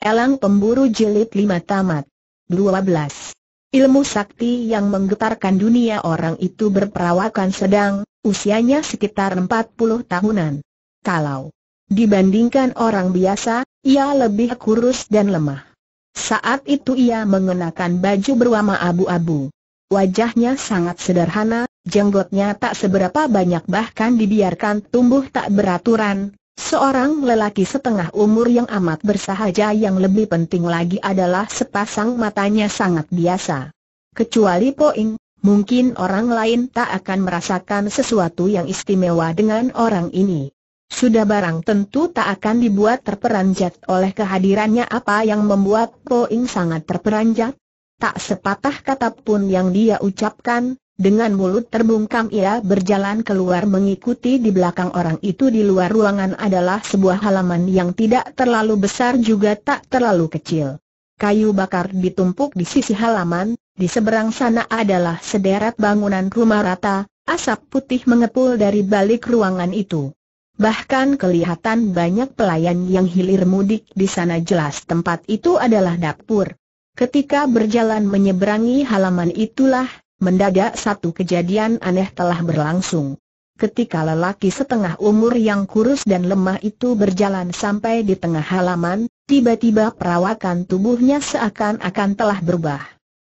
Elang Pemburu Jilid Lima Tamat 12. Ilmu sakti yang menggetarkan dunia orang itu berperawakan sedang, usianya sekitar 40 tahunan. Kalau dibandingkan orang biasa, ia lebih kurus dan lemah. Saat itu ia mengenakan baju berwarna abu-abu. Wajahnya sangat sederhana, jenggotnya tak seberapa banyak bahkan dibiarkan tumbuh tak beraturan, Seorang lelaki setengah umur yang amat bersahaja yang lebih penting lagi adalah sepasang matanya sangat biasa. Kecuali Poing, mungkin orang lain tak akan merasakan sesuatu yang istimewa dengan orang ini. Sudah barang tentu tak akan dibuat terperanjat oleh kehadirannya apa yang membuat Poing sangat terperanjat. Tak sepatah kata pun yang dia ucapkan, dengan mulut terbungkam ia berjalan keluar mengikuti di belakang orang itu di luar ruangan adalah sebuah halaman yang tidak terlalu besar juga tak terlalu kecil. Kayu bakar ditumpuk di sisi halaman, di seberang sana adalah sederet bangunan rumah rata, asap putih mengepul dari balik ruangan itu. Bahkan kelihatan banyak pelayan yang hilir mudik di sana jelas tempat itu adalah dapur. Ketika berjalan menyeberangi halaman itulah, mendadak satu kejadian aneh telah berlangsung. Ketika lelaki setengah umur yang kurus dan lemah itu berjalan sampai di tengah halaman, tiba-tiba perawakan tubuhnya seakan-akan telah berubah.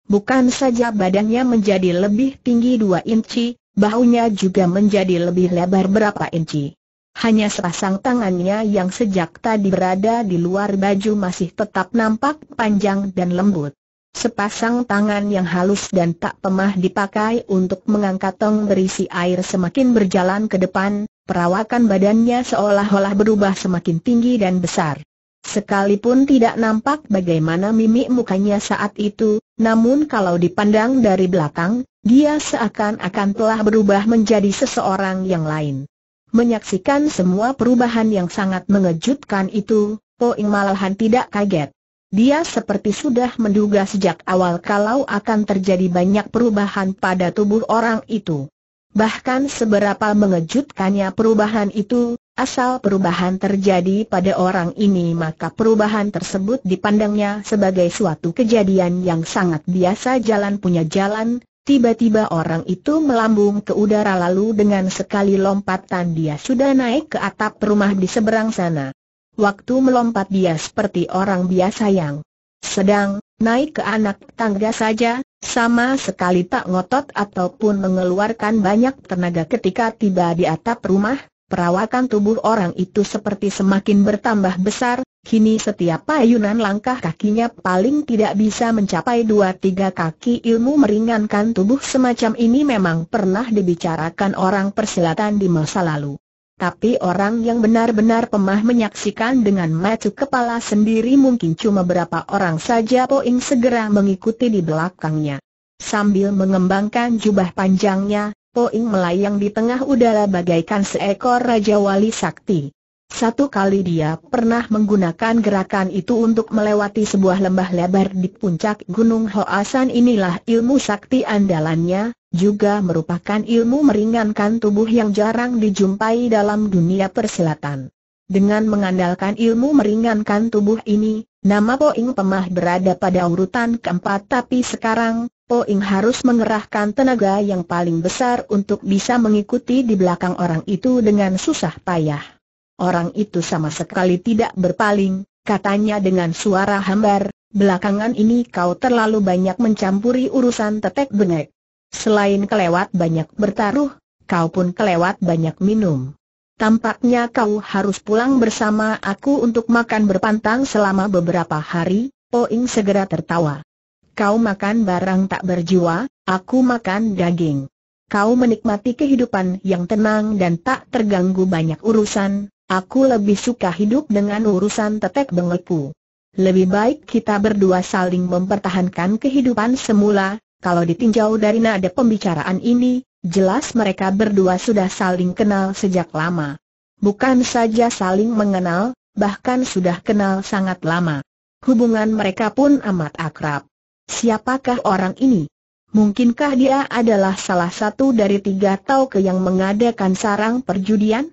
Bukan saja badannya menjadi lebih tinggi dua inci, bahunya juga menjadi lebih lebar berapa inci. Hanya sepasang tangannya yang sejak tadi berada di luar baju masih tetap nampak panjang dan lembut. Sepasang tangan yang halus dan tak pemah dipakai untuk mengangkat tong berisi air semakin berjalan ke depan, perawakan badannya seolah-olah berubah semakin tinggi dan besar. Sekalipun tidak nampak bagaimana mimik mukanya saat itu, namun kalau dipandang dari belakang, dia seakan-akan telah berubah menjadi seseorang yang lain. Menyaksikan semua perubahan yang sangat mengejutkan itu, Poing malahan tidak kaget. Dia seperti sudah menduga sejak awal kalau akan terjadi banyak perubahan pada tubuh orang itu. Bahkan seberapa mengejutkannya perubahan itu, asal perubahan terjadi pada orang ini maka perubahan tersebut dipandangnya sebagai suatu kejadian yang sangat biasa jalan punya jalan, tiba-tiba orang itu melambung ke udara lalu dengan sekali lompatan dia sudah naik ke atap rumah di seberang sana. Waktu melompat dia seperti orang biasa yang sedang naik ke anak tangga saja, sama sekali tak ngotot ataupun mengeluarkan banyak tenaga ketika tiba di atap rumah, perawakan tubuh orang itu seperti semakin bertambah besar, kini setiap payunan langkah kakinya paling tidak bisa mencapai dua tiga kaki ilmu meringankan tubuh semacam ini memang pernah dibicarakan orang persilatan di masa lalu. Tapi orang yang benar-benar pemah menyaksikan dengan mata kepala sendiri mungkin cuma berapa orang saja Poing segera mengikuti di belakangnya. Sambil mengembangkan jubah panjangnya, Poing melayang di tengah udara bagaikan seekor Raja Wali Sakti. Satu kali dia pernah menggunakan gerakan itu untuk melewati sebuah lembah lebar di puncak Gunung Hoasan inilah ilmu sakti andalannya, juga merupakan ilmu meringankan tubuh yang jarang dijumpai dalam dunia persilatan. Dengan mengandalkan ilmu meringankan tubuh ini, nama Poing Pemah berada pada urutan keempat tapi sekarang, Poing harus mengerahkan tenaga yang paling besar untuk bisa mengikuti di belakang orang itu dengan susah payah. Orang itu sama sekali tidak berpaling, katanya dengan suara hambar, belakangan ini kau terlalu banyak mencampuri urusan tetek bengek. Selain kelewat banyak bertaruh, kau pun kelewat banyak minum. Tampaknya kau harus pulang bersama aku untuk makan berpantang selama beberapa hari, Poing segera tertawa. Kau makan barang tak berjiwa, aku makan daging. Kau menikmati kehidupan yang tenang dan tak terganggu banyak urusan, Aku lebih suka hidup dengan urusan tetek bengepu. Lebih baik kita berdua saling mempertahankan kehidupan semula, kalau ditinjau dari nada pembicaraan ini, jelas mereka berdua sudah saling kenal sejak lama. Bukan saja saling mengenal, bahkan sudah kenal sangat lama. Hubungan mereka pun amat akrab. Siapakah orang ini? Mungkinkah dia adalah salah satu dari tiga tauke yang mengadakan sarang perjudian?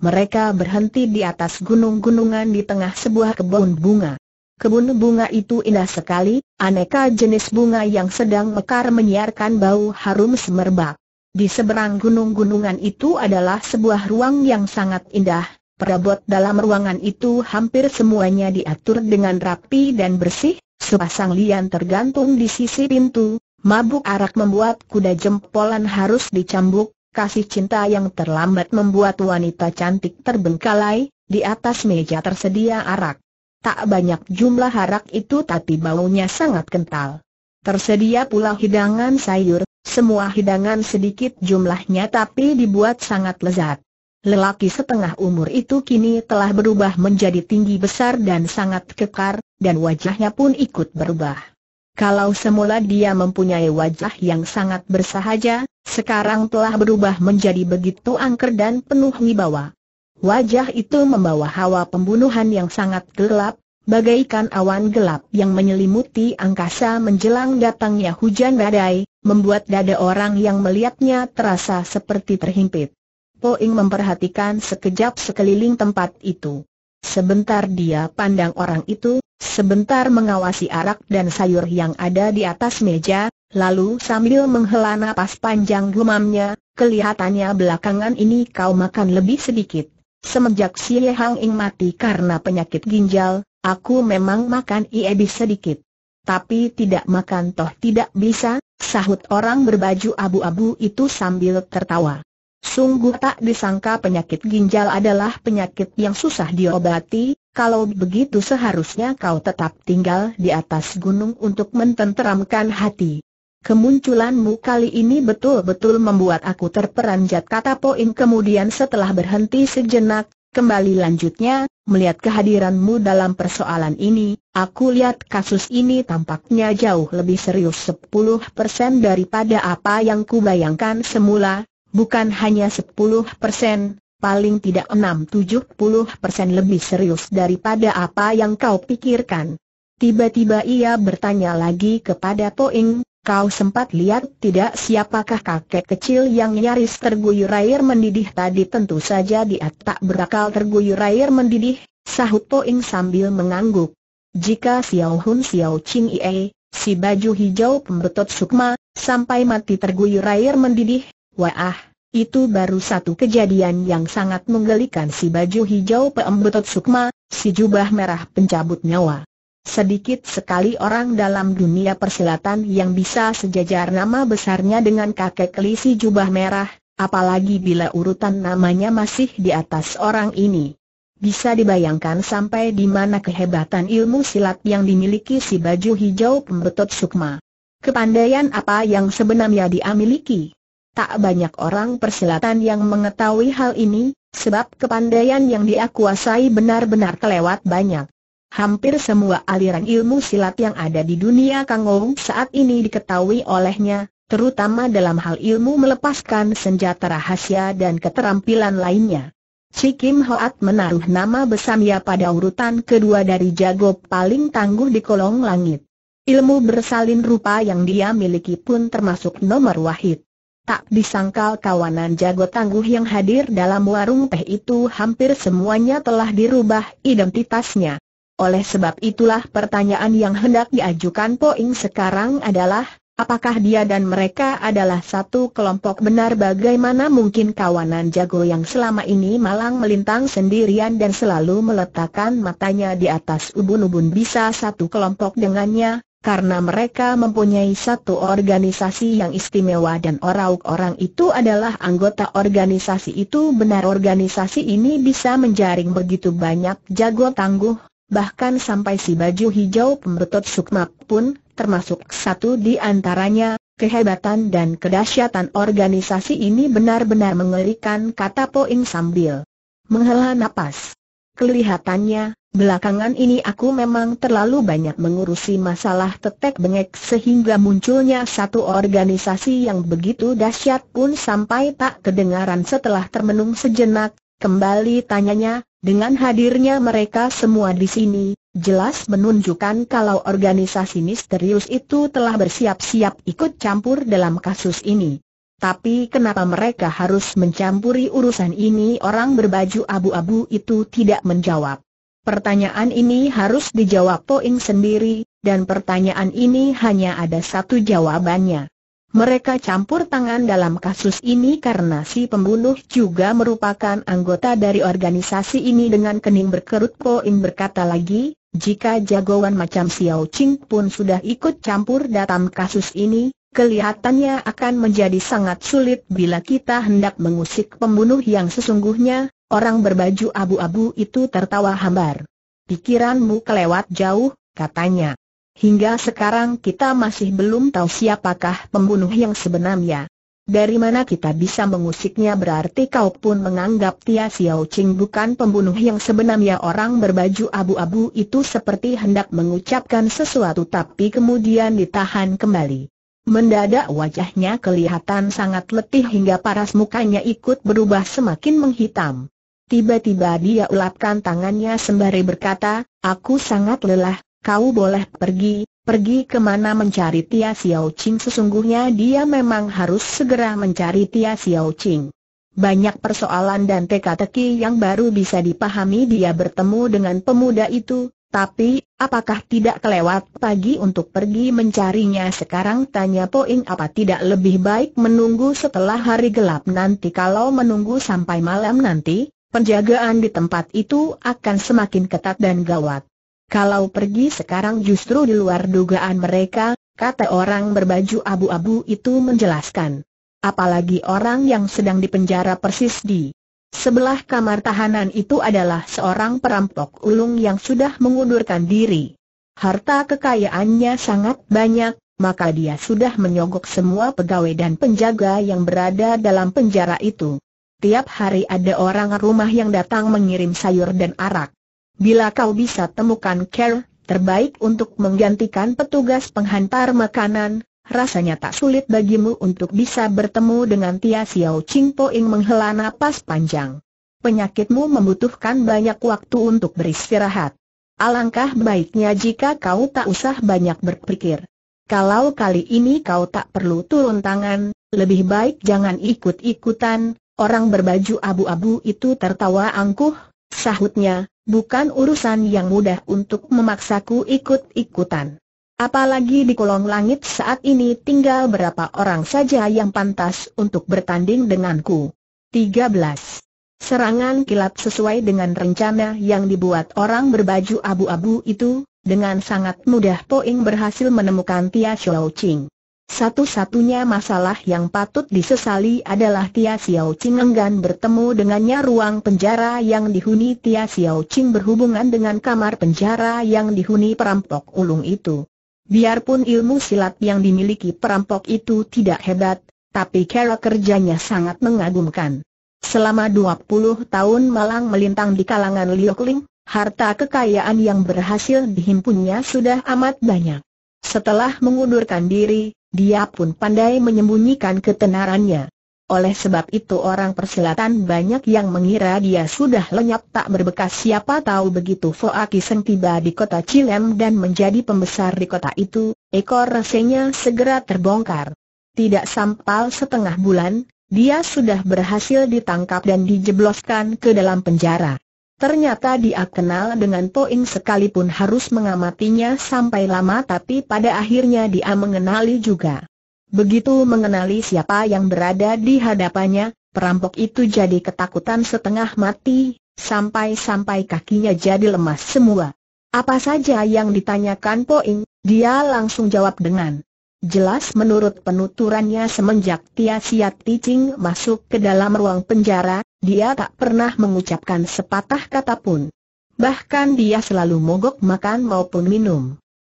mereka berhenti di atas gunung-gunungan di tengah sebuah kebun bunga. Kebun bunga itu indah sekali, aneka jenis bunga yang sedang mekar menyiarkan bau harum semerbak. Di seberang gunung-gunungan itu adalah sebuah ruang yang sangat indah. Perabot dalam ruangan itu hampir semuanya diatur dengan rapi dan bersih, sepasang lian tergantung di sisi pintu, mabuk arak membuat kuda jempolan harus dicambuk, kasih cinta yang terlambat membuat wanita cantik terbengkalai, di atas meja tersedia arak. Tak banyak jumlah arak itu tapi baunya sangat kental. Tersedia pula hidangan sayur, semua hidangan sedikit jumlahnya tapi dibuat sangat lezat. Lelaki setengah umur itu kini telah berubah menjadi tinggi besar dan sangat kekar, dan wajahnya pun ikut berubah. Kalau semula dia mempunyai wajah yang sangat bersahaja, sekarang telah berubah menjadi begitu angker dan penuh wibawa. Wajah itu membawa hawa pembunuhan yang sangat gelap, bagaikan awan gelap yang menyelimuti angkasa menjelang datangnya hujan badai, membuat dada orang yang melihatnya terasa seperti terhimpit. Poing memperhatikan sekejap sekeliling tempat itu. Sebentar dia pandang orang itu, sebentar mengawasi arak dan sayur yang ada di atas meja, lalu sambil menghela napas panjang gumamnya, kelihatannya belakangan ini kau makan lebih sedikit. Semenjak si Ye Hang Ing mati karena penyakit ginjal, aku memang makan lebih sedikit. Tapi tidak makan toh tidak bisa, sahut orang berbaju abu-abu itu sambil tertawa. Sungguh tak disangka penyakit ginjal adalah penyakit yang susah diobati, kalau begitu seharusnya kau tetap tinggal di atas gunung untuk mententeramkan hati. Kemunculanmu kali ini betul-betul membuat aku terperanjat kata Poin kemudian setelah berhenti sejenak, kembali lanjutnya, melihat kehadiranmu dalam persoalan ini, aku lihat kasus ini tampaknya jauh lebih serius 10% daripada apa yang kubayangkan semula, bukan hanya 10 persen, paling tidak 6-70 persen lebih serius daripada apa yang kau pikirkan. Tiba-tiba ia bertanya lagi kepada Poing, kau sempat lihat tidak siapakah kakek kecil yang nyaris terguyur air mendidih tadi tentu saja dia tak berakal terguyur air mendidih, sahut Poing sambil mengangguk. Jika Xiao Hun Xiao Qing Ie, si baju hijau pembetot sukma, sampai mati terguyur air mendidih, wah, ah. Itu baru satu kejadian yang sangat menggelikan si baju hijau peembetot sukma, si jubah merah pencabut nyawa. Sedikit sekali orang dalam dunia persilatan yang bisa sejajar nama besarnya dengan kakek keli si jubah merah, apalagi bila urutan namanya masih di atas orang ini. Bisa dibayangkan sampai di mana kehebatan ilmu silat yang dimiliki si baju hijau pembetot sukma. Kepandaian apa yang sebenarnya dia miliki? Tak banyak orang persilatan yang mengetahui hal ini, sebab kepandaian yang dia kuasai benar-benar kelewat banyak. Hampir semua aliran ilmu silat yang ada di dunia Kangong saat ini diketahui olehnya, terutama dalam hal ilmu melepaskan senjata rahasia dan keterampilan lainnya. Si Hoat menaruh nama Besamya pada urutan kedua dari jago paling tangguh di kolong langit. Ilmu bersalin rupa yang dia miliki pun termasuk nomor wahid. Tak disangkal kawanan jago tangguh yang hadir dalam warung teh itu hampir semuanya telah dirubah identitasnya. Oleh sebab itulah pertanyaan yang hendak diajukan Poing sekarang adalah, apakah dia dan mereka adalah satu kelompok benar bagaimana mungkin kawanan jago yang selama ini malang melintang sendirian dan selalu meletakkan matanya di atas ubun-ubun bisa satu kelompok dengannya, karena mereka mempunyai satu organisasi yang istimewa dan orang-orang itu adalah anggota organisasi itu benar organisasi ini bisa menjaring begitu banyak jago tangguh, bahkan sampai si baju hijau pembetot sukma pun, termasuk satu di antaranya, kehebatan dan kedahsyatan organisasi ini benar-benar mengerikan kata Poing sambil menghela napas. Kelihatannya, belakangan ini aku memang terlalu banyak mengurusi masalah tetek bengek sehingga munculnya satu organisasi yang begitu dahsyat pun sampai tak kedengaran setelah termenung sejenak, kembali tanyanya, dengan hadirnya mereka semua di sini, jelas menunjukkan kalau organisasi misterius itu telah bersiap-siap ikut campur dalam kasus ini. Tapi kenapa mereka harus mencampuri urusan ini orang berbaju abu-abu itu tidak menjawab. Pertanyaan ini harus dijawab Poing sendiri, dan pertanyaan ini hanya ada satu jawabannya. Mereka campur tangan dalam kasus ini karena si pembunuh juga merupakan anggota dari organisasi ini dengan kening berkerut Poing berkata lagi, jika jagoan macam Xiao Ching pun sudah ikut campur dalam kasus ini, kelihatannya akan menjadi sangat sulit bila kita hendak mengusik pembunuh yang sesungguhnya, orang berbaju abu-abu itu tertawa hambar. Pikiranmu kelewat jauh, katanya. Hingga sekarang kita masih belum tahu siapakah pembunuh yang sebenarnya. Dari mana kita bisa mengusiknya berarti kau pun menganggap Tia Xiao Qing bukan pembunuh yang sebenarnya orang berbaju abu-abu itu seperti hendak mengucapkan sesuatu tapi kemudian ditahan kembali. Mendadak wajahnya kelihatan sangat letih hingga paras mukanya ikut berubah semakin menghitam. Tiba-tiba dia ulapkan tangannya sembari berkata, Aku sangat lelah, kau boleh pergi, pergi kemana mencari Tia Xiao Qing sesungguhnya dia memang harus segera mencari Tia Xiao Qing. Banyak persoalan dan teka-teki yang baru bisa dipahami dia bertemu dengan pemuda itu, tapi, apakah tidak kelewat pagi untuk pergi mencarinya sekarang? Tanya Poing apa tidak lebih baik menunggu setelah hari gelap nanti kalau menunggu sampai malam nanti, penjagaan di tempat itu akan semakin ketat dan gawat. Kalau pergi sekarang justru di luar dugaan mereka, kata orang berbaju abu-abu itu menjelaskan. Apalagi orang yang sedang dipenjara persis di Sebelah kamar tahanan itu adalah seorang perampok ulung yang sudah mengundurkan diri. Harta kekayaannya sangat banyak, maka dia sudah menyogok semua pegawai dan penjaga yang berada dalam penjara itu. Tiap hari ada orang rumah yang datang mengirim sayur dan arak. Bila kau bisa temukan care, terbaik untuk menggantikan petugas penghantar makanan, rasanya tak sulit bagimu untuk bisa bertemu dengan Tia Xiao Ching Ing menghela napas panjang. Penyakitmu membutuhkan banyak waktu untuk beristirahat. Alangkah baiknya jika kau tak usah banyak berpikir. Kalau kali ini kau tak perlu turun tangan, lebih baik jangan ikut-ikutan, orang berbaju abu-abu itu tertawa angkuh, sahutnya, bukan urusan yang mudah untuk memaksaku ikut-ikutan. Apalagi di kolong langit saat ini tinggal berapa orang saja yang pantas untuk bertanding denganku. 13. Serangan kilat sesuai dengan rencana yang dibuat orang berbaju abu-abu itu, dengan sangat mudah Poing berhasil menemukan Tia Xiao Qing. Satu-satunya masalah yang patut disesali adalah Tia Xiao Qing enggan bertemu dengannya ruang penjara yang dihuni Tia Xiao Qing berhubungan dengan kamar penjara yang dihuni perampok ulung itu. Biarpun ilmu silat yang dimiliki perampok itu tidak hebat, tapi cara kerjanya sangat mengagumkan. Selama 20 tahun malang melintang di kalangan Liokling, harta kekayaan yang berhasil dihimpunnya sudah amat banyak. Setelah mengundurkan diri, dia pun pandai menyembunyikan ketenarannya. Oleh sebab itu orang persilatan banyak yang mengira dia sudah lenyap tak berbekas siapa tahu begitu Foa Kiseng tiba di kota Cilem dan menjadi pembesar di kota itu, ekor rasanya segera terbongkar. Tidak sampal setengah bulan, dia sudah berhasil ditangkap dan dijebloskan ke dalam penjara. Ternyata dia kenal dengan Toing sekalipun harus mengamatinya sampai lama tapi pada akhirnya dia mengenali juga. Begitu mengenali siapa yang berada di hadapannya, perampok itu jadi ketakutan setengah mati, sampai-sampai kakinya jadi lemas semua. Apa saja yang ditanyakan Poing, dia langsung jawab dengan jelas menurut penuturannya semenjak Tia Siat Ticing masuk ke dalam ruang penjara, dia tak pernah mengucapkan sepatah kata pun. Bahkan dia selalu mogok makan maupun minum.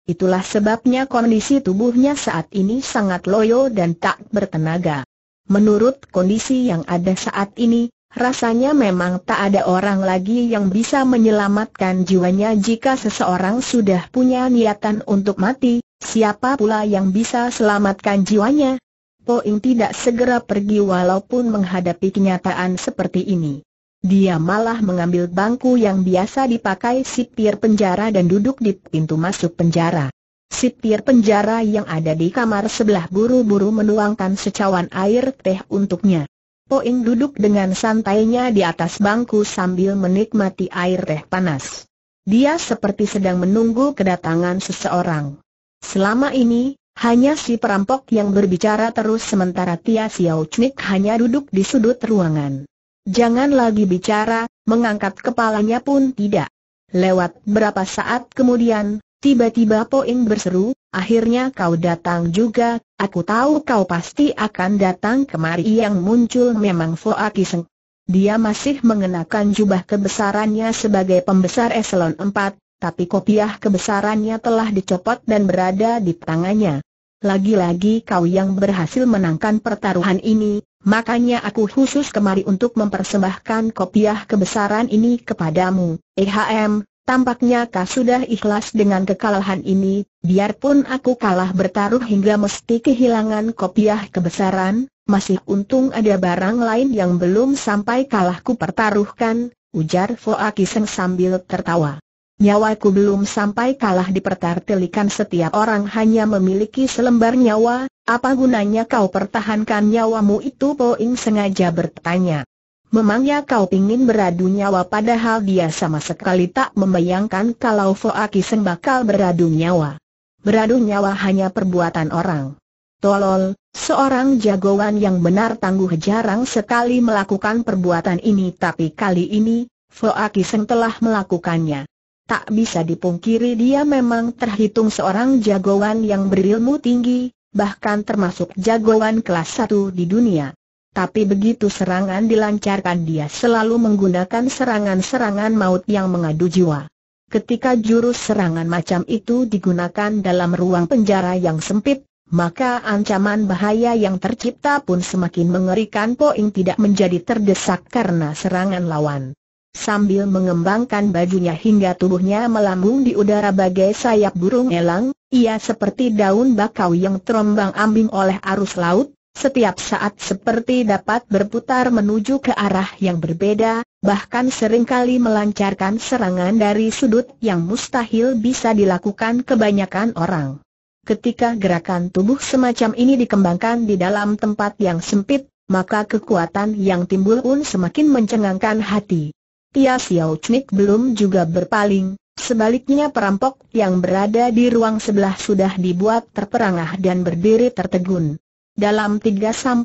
Itulah sebabnya kondisi tubuhnya saat ini sangat loyo dan tak bertenaga. Menurut kondisi yang ada saat ini, rasanya memang tak ada orang lagi yang bisa menyelamatkan jiwanya jika seseorang sudah punya niatan untuk mati, siapa pula yang bisa selamatkan jiwanya? Poing tidak segera pergi walaupun menghadapi kenyataan seperti ini. Dia malah mengambil bangku yang biasa dipakai sipir penjara dan duduk di pintu masuk penjara. Sipir penjara yang ada di kamar sebelah buru-buru menuangkan secawan air teh untuknya. Poing duduk dengan santainya di atas bangku sambil menikmati air teh panas. Dia seperti sedang menunggu kedatangan seseorang. Selama ini, hanya si perampok yang berbicara terus sementara Tia Xiao Chnik hanya duduk di sudut ruangan. Jangan lagi bicara, mengangkat kepalanya pun tidak. Lewat berapa saat kemudian, tiba-tiba Poing berseru, akhirnya kau datang juga, aku tahu kau pasti akan datang kemari yang muncul memang Foa Kiseng. Dia masih mengenakan jubah kebesarannya sebagai pembesar eselon 4, tapi kopiah kebesarannya telah dicopot dan berada di tangannya. Lagi-lagi kau yang berhasil menangkan pertaruhan ini, Makanya aku khusus kemari untuk mempersembahkan kopiah kebesaran ini kepadamu, EHM, tampaknya kau sudah ikhlas dengan kekalahan ini, biarpun aku kalah bertaruh hingga mesti kehilangan kopiah kebesaran, masih untung ada barang lain yang belum sampai kalahku pertaruhkan, ujar Foa Kiseng sambil tertawa. Nyawaku belum sampai kalah dipertartelikan setiap orang hanya memiliki selembar nyawa, apa gunanya kau pertahankan nyawamu itu Poing sengaja bertanya. Memangnya kau ingin beradu nyawa padahal dia sama sekali tak membayangkan kalau Foaki Seng bakal beradu nyawa. Beradu nyawa hanya perbuatan orang. Tolol, seorang jagoan yang benar tangguh jarang sekali melakukan perbuatan ini tapi kali ini, Foaki Seng telah melakukannya tak bisa dipungkiri dia memang terhitung seorang jagoan yang berilmu tinggi, bahkan termasuk jagoan kelas satu di dunia. Tapi begitu serangan dilancarkan dia selalu menggunakan serangan-serangan maut yang mengadu jiwa. Ketika jurus serangan macam itu digunakan dalam ruang penjara yang sempit, maka ancaman bahaya yang tercipta pun semakin mengerikan Poing tidak menjadi terdesak karena serangan lawan sambil mengembangkan bajunya hingga tubuhnya melambung di udara bagai sayap burung elang, ia seperti daun bakau yang terombang ambing oleh arus laut, setiap saat seperti dapat berputar menuju ke arah yang berbeda, bahkan seringkali melancarkan serangan dari sudut yang mustahil bisa dilakukan kebanyakan orang. Ketika gerakan tubuh semacam ini dikembangkan di dalam tempat yang sempit, maka kekuatan yang timbul pun semakin mencengangkan hati. Tia Xiao Chuik belum juga berpaling, sebaliknya perampok yang berada di ruang sebelah sudah dibuat terperangah dan berdiri tertegun. Dalam 3-5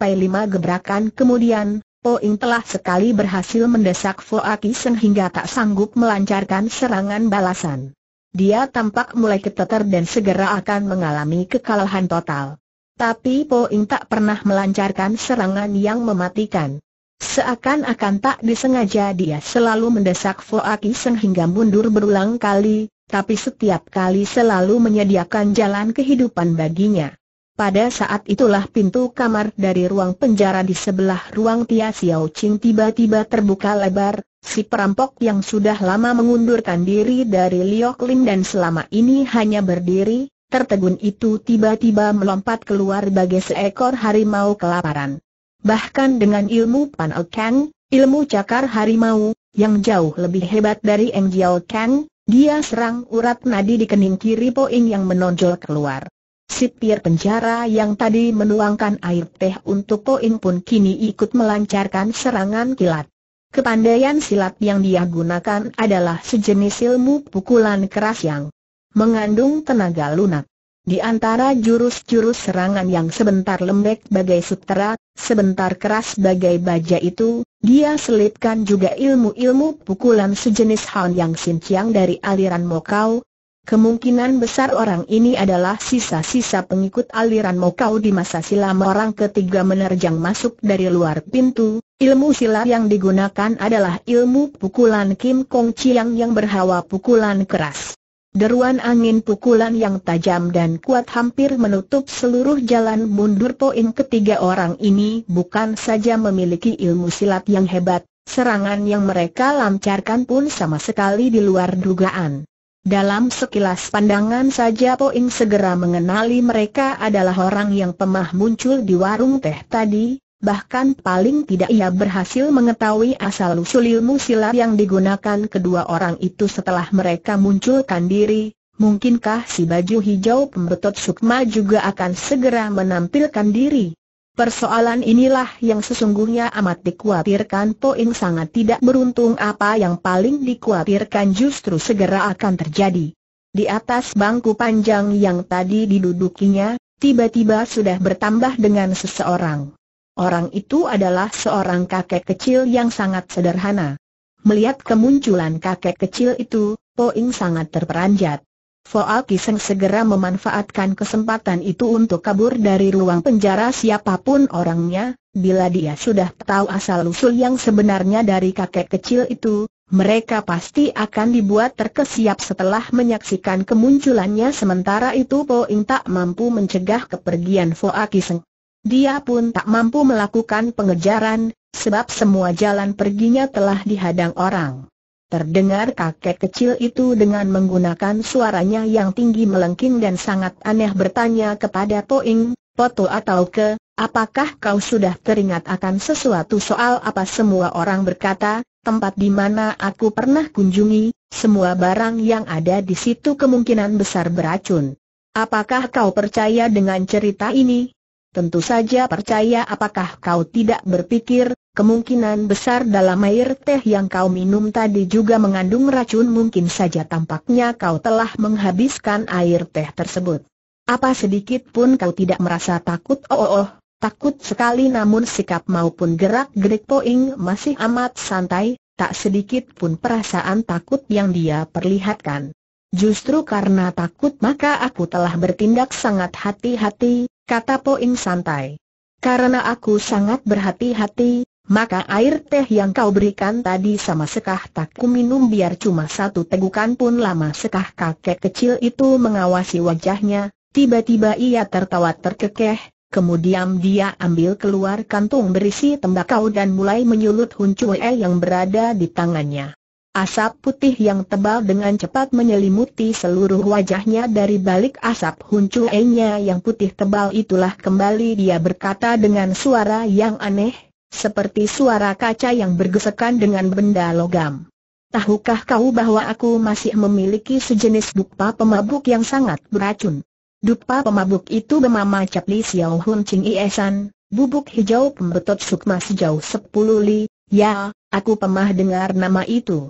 gebrakan kemudian, Poing telah sekali berhasil mendesak Fu sehingga sehingga tak sanggup melancarkan serangan balasan. Dia tampak mulai keteter dan segera akan mengalami kekalahan total. Tapi Poing tak pernah melancarkan serangan yang mematikan. Seakan-akan tak disengaja dia selalu mendesak Aki Seng hingga mundur berulang kali, tapi setiap kali selalu menyediakan jalan kehidupan baginya. Pada saat itulah pintu kamar dari ruang penjara di sebelah ruang Tia Xiao Qing tiba-tiba terbuka lebar, si perampok yang sudah lama mengundurkan diri dari Liok Lim dan selama ini hanya berdiri, tertegun itu tiba-tiba melompat keluar bagai seekor harimau kelaparan. Bahkan dengan ilmu Pan El Kang, ilmu cakar harimau, yang jauh lebih hebat dari Eng Jiao Kang, dia serang urat nadi di kening kiri Poing yang menonjol keluar. Sipir penjara yang tadi menuangkan air teh untuk Poing pun kini ikut melancarkan serangan kilat. Kepandaian silat yang dia gunakan adalah sejenis ilmu pukulan keras yang mengandung tenaga lunak. Di antara jurus-jurus serangan yang sebentar lembek bagai sutera, sebentar keras bagai baja itu, dia selipkan juga ilmu-ilmu pukulan sejenis Han Yang Sin Chiang dari aliran Mokau. Kemungkinan besar orang ini adalah sisa-sisa pengikut aliran Mokau di masa silam orang ketiga menerjang masuk dari luar pintu. Ilmu silat yang digunakan adalah ilmu pukulan Kim Kong Chiang yang berhawa pukulan keras. Deruan angin pukulan yang tajam dan kuat hampir menutup seluruh jalan mundur poin ketiga orang ini bukan saja memiliki ilmu silat yang hebat, serangan yang mereka lancarkan pun sama sekali di luar dugaan. Dalam sekilas pandangan saja Poing segera mengenali mereka adalah orang yang pemah muncul di warung teh tadi, bahkan paling tidak ia berhasil mengetahui asal-usul ilmu silat yang digunakan kedua orang itu setelah mereka munculkan diri, mungkinkah si baju hijau pembetot sukma juga akan segera menampilkan diri? Persoalan inilah yang sesungguhnya amat dikhawatirkan Poin sangat tidak beruntung apa yang paling dikhawatirkan justru segera akan terjadi. Di atas bangku panjang yang tadi didudukinya, tiba-tiba sudah bertambah dengan seseorang. Orang itu adalah seorang kakek kecil yang sangat sederhana. Melihat kemunculan kakek kecil itu, Poing sangat terperanjat. Foa Kiseng segera memanfaatkan kesempatan itu untuk kabur dari ruang penjara siapapun orangnya, bila dia sudah tahu asal-usul yang sebenarnya dari kakek kecil itu, mereka pasti akan dibuat terkesiap setelah menyaksikan kemunculannya sementara itu Poing tak mampu mencegah kepergian Foa Kiseng. Dia pun tak mampu melakukan pengejaran, sebab semua jalan perginya telah dihadang orang. Terdengar kakek kecil itu dengan menggunakan suaranya yang tinggi melengking dan sangat aneh bertanya kepada Toing, Poto atau ke, apakah kau sudah teringat akan sesuatu soal apa semua orang berkata, tempat di mana aku pernah kunjungi, semua barang yang ada di situ kemungkinan besar beracun. Apakah kau percaya dengan cerita ini? Tentu saja percaya apakah kau tidak berpikir, kemungkinan besar dalam air teh yang kau minum tadi juga mengandung racun mungkin saja tampaknya kau telah menghabiskan air teh tersebut. Apa sedikit pun kau tidak merasa takut oh oh, oh takut sekali namun sikap maupun gerak-gerik Poing masih amat santai, tak sedikit pun perasaan takut yang dia perlihatkan. Justru karena takut maka aku telah bertindak sangat hati-hati, kata Poin santai. Karena aku sangat berhati-hati, maka air teh yang kau berikan tadi sama sekah tak ku minum biar cuma satu tegukan pun lama sekah kakek kecil itu mengawasi wajahnya, tiba-tiba ia tertawa terkekeh, kemudian dia ambil keluar kantung berisi tembakau dan mulai menyulut huncue yang berada di tangannya. Asap putih yang tebal dengan cepat menyelimuti seluruh wajahnya dari balik asap huncu enya yang putih tebal itulah kembali dia berkata dengan suara yang aneh, seperti suara kaca yang bergesekan dengan benda logam. Tahukah kau bahwa aku masih memiliki sejenis dupa pemabuk yang sangat beracun? Dupa pemabuk itu bernama Capli Xiao Hun Ching Iesan, bubuk hijau pembetot sukma sejauh 10 li, ya, aku pernah dengar nama itu.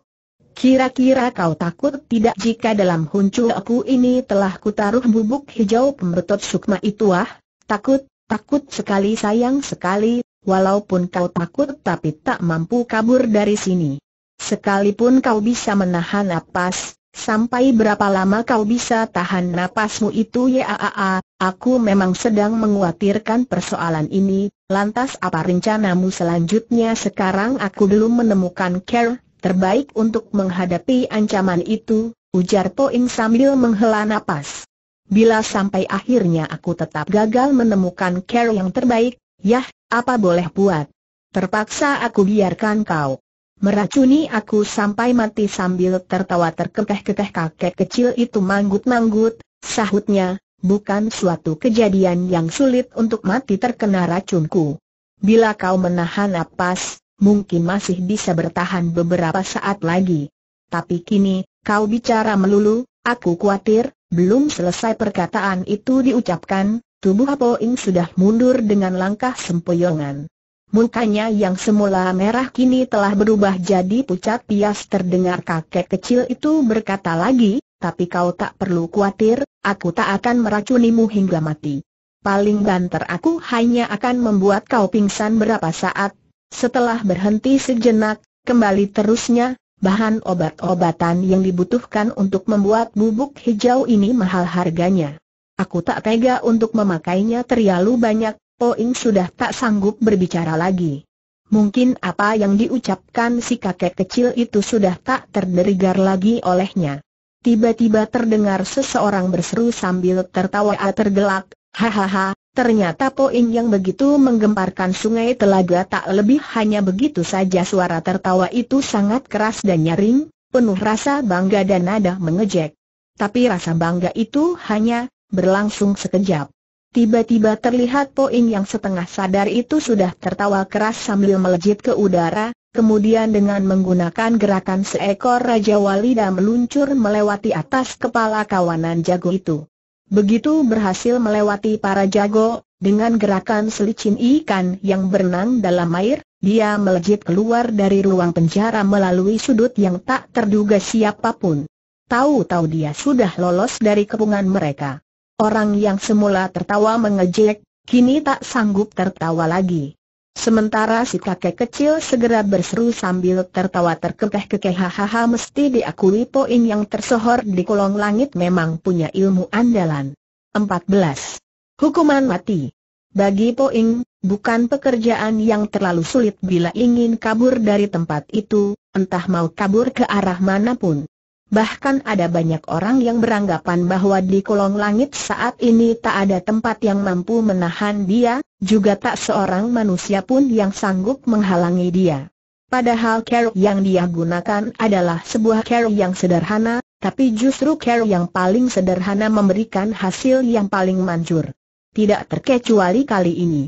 Kira-kira kau takut tidak jika dalam huncu aku ini telah kutaruh bubuk hijau pembetot sukma itu ah? Takut, takut sekali sayang sekali, walaupun kau takut tapi tak mampu kabur dari sini. Sekalipun kau bisa menahan napas, sampai berapa lama kau bisa tahan napasmu itu ya ah, ah, ah? aku memang sedang menguatirkan persoalan ini, lantas apa rencanamu selanjutnya sekarang aku belum menemukan care terbaik untuk menghadapi ancaman itu, ujar Poing sambil menghela napas. Bila sampai akhirnya aku tetap gagal menemukan Carol yang terbaik, yah, apa boleh buat? Terpaksa aku biarkan kau meracuni aku sampai mati sambil tertawa terkekeh-kekeh kakek kecil itu manggut-manggut, sahutnya, bukan suatu kejadian yang sulit untuk mati terkena racunku. Bila kau menahan nafas mungkin masih bisa bertahan beberapa saat lagi. Tapi kini, kau bicara melulu, aku khawatir, belum selesai perkataan itu diucapkan, tubuh Apoing sudah mundur dengan langkah sempoyongan. Mukanya yang semula merah kini telah berubah jadi pucat pias terdengar kakek kecil itu berkata lagi, tapi kau tak perlu khawatir, aku tak akan meracunimu hingga mati. Paling banter aku hanya akan membuat kau pingsan berapa saat, setelah berhenti sejenak, kembali terusnya, bahan obat-obatan yang dibutuhkan untuk membuat bubuk hijau ini mahal harganya. Aku tak tega untuk memakainya terlalu banyak, Poing sudah tak sanggup berbicara lagi. Mungkin apa yang diucapkan si kakek kecil itu sudah tak terdengar lagi olehnya. Tiba-tiba terdengar seseorang berseru sambil tertawa tergelak, hahaha, Ternyata poin yang begitu menggemparkan sungai telaga tak lebih hanya begitu saja suara tertawa itu sangat keras dan nyaring, penuh rasa bangga dan nada mengejek. Tapi rasa bangga itu hanya berlangsung sekejap. Tiba-tiba terlihat poin yang setengah sadar itu sudah tertawa keras sambil melejit ke udara, kemudian dengan menggunakan gerakan seekor Raja Walida meluncur melewati atas kepala kawanan jago itu. Begitu berhasil melewati para jago, dengan gerakan selicin ikan yang berenang dalam air, dia melejit keluar dari ruang penjara melalui sudut yang tak terduga siapapun. Tahu-tahu dia sudah lolos dari kepungan mereka. Orang yang semula tertawa mengejek, kini tak sanggup tertawa lagi. Sementara si kakek kecil segera berseru sambil tertawa terkekeh-kekeh hahaha mesti diakui Poing yang tersohor di kolong langit memang punya ilmu andalan. 14. Hukuman mati Bagi Poing, bukan pekerjaan yang terlalu sulit bila ingin kabur dari tempat itu, entah mau kabur ke arah manapun. Bahkan ada banyak orang yang beranggapan bahwa di kolong langit saat ini tak ada tempat yang mampu menahan dia, juga tak seorang manusia pun yang sanggup menghalangi dia. Padahal keruk yang dia gunakan adalah sebuah keruk yang sederhana, tapi justru keruk yang paling sederhana memberikan hasil yang paling manjur. Tidak terkecuali kali ini.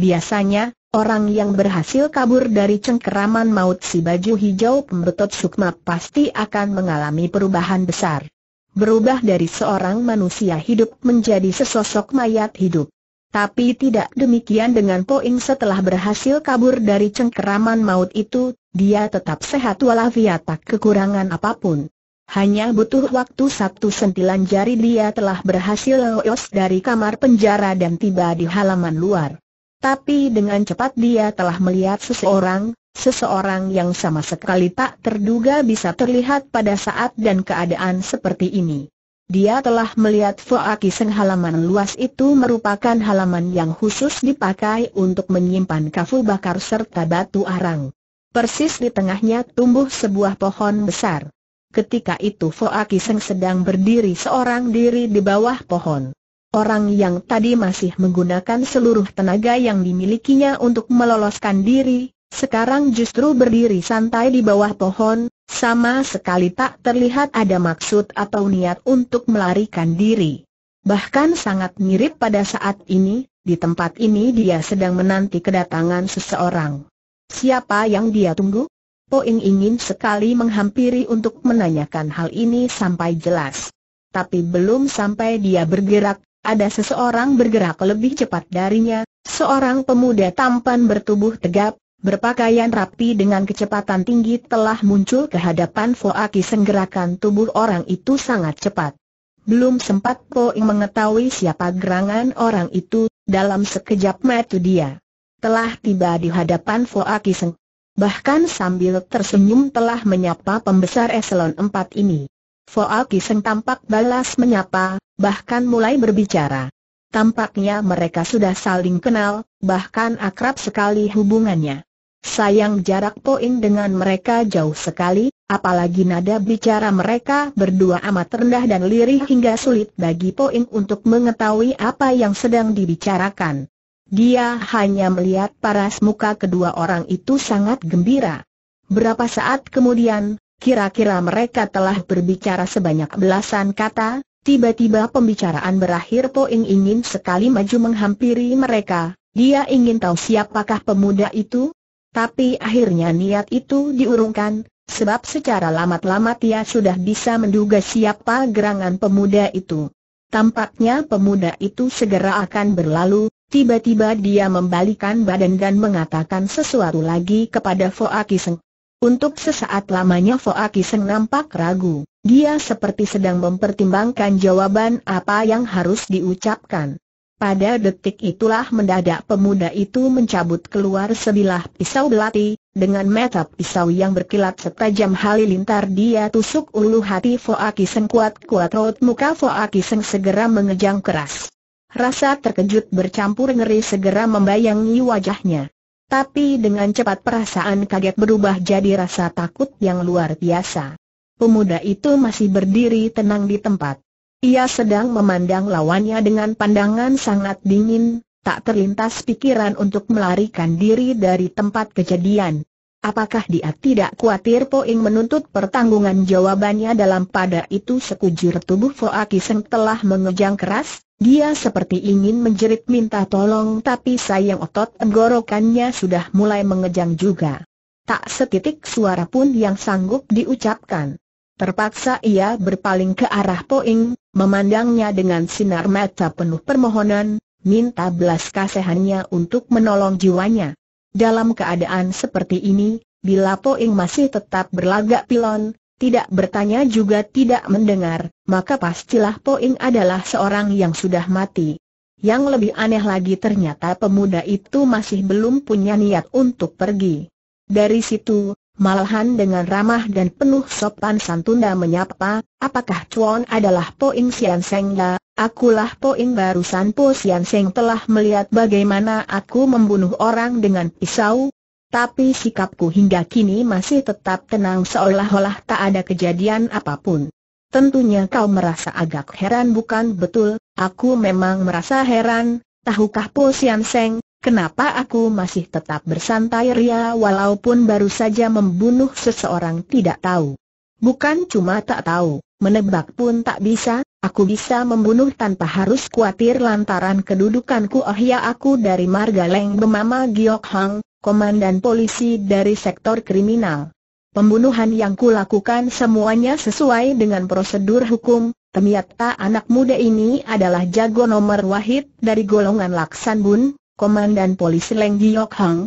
Biasanya, Orang yang berhasil kabur dari cengkeraman maut si baju hijau pembetot sukma pasti akan mengalami perubahan besar. Berubah dari seorang manusia hidup menjadi sesosok mayat hidup. Tapi tidak demikian dengan Poing setelah berhasil kabur dari cengkeraman maut itu, dia tetap sehat walafiat tak kekurangan apapun. Hanya butuh waktu satu sentilan jari dia telah berhasil lolos dari kamar penjara dan tiba di halaman luar. Tapi dengan cepat dia telah melihat seseorang, seseorang yang sama sekali tak terduga bisa terlihat pada saat dan keadaan seperti ini. Dia telah melihat Foakiseng halaman luas itu merupakan halaman yang khusus dipakai untuk menyimpan kafu bakar serta batu arang. Persis di tengahnya tumbuh sebuah pohon besar. Ketika itu Foakiseng sedang berdiri seorang diri di bawah pohon. Orang yang tadi masih menggunakan seluruh tenaga yang dimilikinya untuk meloloskan diri, sekarang justru berdiri santai di bawah pohon, sama sekali tak terlihat ada maksud atau niat untuk melarikan diri. Bahkan sangat mirip pada saat ini, di tempat ini dia sedang menanti kedatangan seseorang. Siapa yang dia tunggu? Poing ingin sekali menghampiri untuk menanyakan hal ini sampai jelas. Tapi belum sampai dia bergerak, ada seseorang bergerak lebih cepat darinya, seorang pemuda tampan bertubuh tegap, berpakaian rapi dengan kecepatan tinggi telah muncul ke hadapan Foaki senggerakan tubuh orang itu sangat cepat. Belum sempat Poing mengetahui siapa gerangan orang itu, dalam sekejap mata dia telah tiba di hadapan Foaki Seng. Bahkan sambil tersenyum telah menyapa pembesar eselon 4 ini. Foa Kiseng tampak balas menyapa, bahkan mulai berbicara. Tampaknya mereka sudah saling kenal, bahkan akrab sekali hubungannya. Sayang jarak poin dengan mereka jauh sekali, apalagi nada bicara mereka berdua amat rendah dan lirih hingga sulit bagi poin untuk mengetahui apa yang sedang dibicarakan. Dia hanya melihat paras muka kedua orang itu sangat gembira. Berapa saat kemudian, Kira-kira mereka telah berbicara sebanyak belasan kata, tiba-tiba pembicaraan berakhir Poing ingin sekali maju menghampiri mereka, dia ingin tahu siapakah pemuda itu, tapi akhirnya niat itu diurungkan, sebab secara lamat-lamat ia sudah bisa menduga siapa gerangan pemuda itu. Tampaknya pemuda itu segera akan berlalu, tiba-tiba dia membalikan badan dan mengatakan sesuatu lagi kepada Foa Kiseng. Untuk sesaat lamanya Foaki Seng nampak ragu, dia seperti sedang mempertimbangkan jawaban apa yang harus diucapkan. Pada detik itulah mendadak pemuda itu mencabut keluar sebilah pisau belati, dengan mata pisau yang berkilat setajam halilintar dia tusuk ulu hati Foaki Seng kuat-kuat raut muka Foa Seng segera mengejang keras. Rasa terkejut bercampur ngeri segera membayangi wajahnya. Tapi dengan cepat perasaan kaget berubah jadi rasa takut yang luar biasa. Pemuda itu masih berdiri tenang di tempat. Ia sedang memandang lawannya dengan pandangan sangat dingin, tak terlintas pikiran untuk melarikan diri dari tempat kejadian. Apakah dia tidak khawatir Poing menuntut pertanggungan jawabannya dalam pada itu sekujur tubuh Foa Kiseng telah mengejang keras, dia seperti ingin menjerit minta tolong tapi sayang otot tenggorokannya sudah mulai mengejang juga. Tak setitik suara pun yang sanggup diucapkan. Terpaksa ia berpaling ke arah Poing, memandangnya dengan sinar mata penuh permohonan, minta belas kasihannya untuk menolong jiwanya. Dalam keadaan seperti ini, bila Poing masih tetap berlagak pilon, tidak bertanya juga tidak mendengar, maka pastilah Poing adalah seorang yang sudah mati. Yang lebih aneh lagi ternyata pemuda itu masih belum punya niat untuk pergi. Dari situ, malahan dengan ramah dan penuh sopan santunda menyapa, apakah Chuan adalah Poing Sian Seng ya? Akulah Poing barusan Po Sian Seng telah melihat bagaimana aku membunuh orang dengan pisau, tapi sikapku hingga kini masih tetap tenang seolah-olah tak ada kejadian apapun. Tentunya kau merasa agak heran bukan betul, aku memang merasa heran, tahukah Po Sian Seng, kenapa aku masih tetap bersantai ria walaupun baru saja membunuh seseorang tidak tahu. Bukan cuma tak tahu, menebak pun tak bisa, aku bisa membunuh tanpa harus khawatir lantaran kedudukanku oh ya aku dari marga Leng Bemama Giok Hang, komandan polisi dari sektor kriminal. Pembunuhan yang kulakukan semuanya sesuai dengan prosedur hukum, ternyata anak muda ini adalah jago nomor wahid dari golongan Laksan Bun, komandan polisi Leng Giok Hang.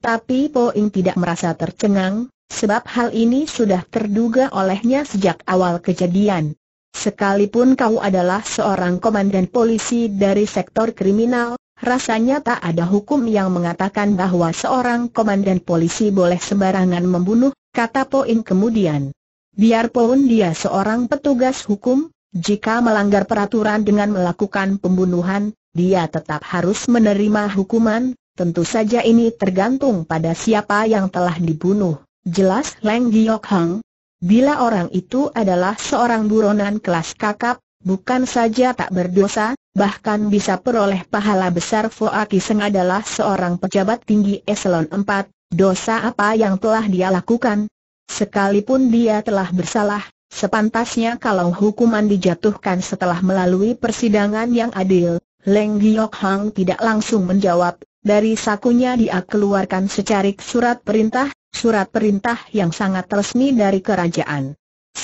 Tapi Poing tidak merasa tercengang, sebab hal ini sudah terduga olehnya sejak awal kejadian. Sekalipun kau adalah seorang komandan polisi dari sektor kriminal, Rasanya tak ada hukum yang mengatakan bahwa seorang komandan polisi boleh sembarangan membunuh, kata Poin kemudian. Biarpun dia seorang petugas hukum, jika melanggar peraturan dengan melakukan pembunuhan, dia tetap harus menerima hukuman, tentu saja ini tergantung pada siapa yang telah dibunuh. Jelas Leng Giok Hang, Bila orang itu adalah seorang buronan kelas kakap, Bukan saja tak berdosa, bahkan bisa peroleh pahala besar Foa Kiseng adalah seorang pejabat tinggi eselon 4, dosa apa yang telah dia lakukan? Sekalipun dia telah bersalah, sepantasnya kalau hukuman dijatuhkan setelah melalui persidangan yang adil, Leng Giok Hang tidak langsung menjawab, dari sakunya dia keluarkan secarik surat perintah, surat perintah yang sangat resmi dari kerajaan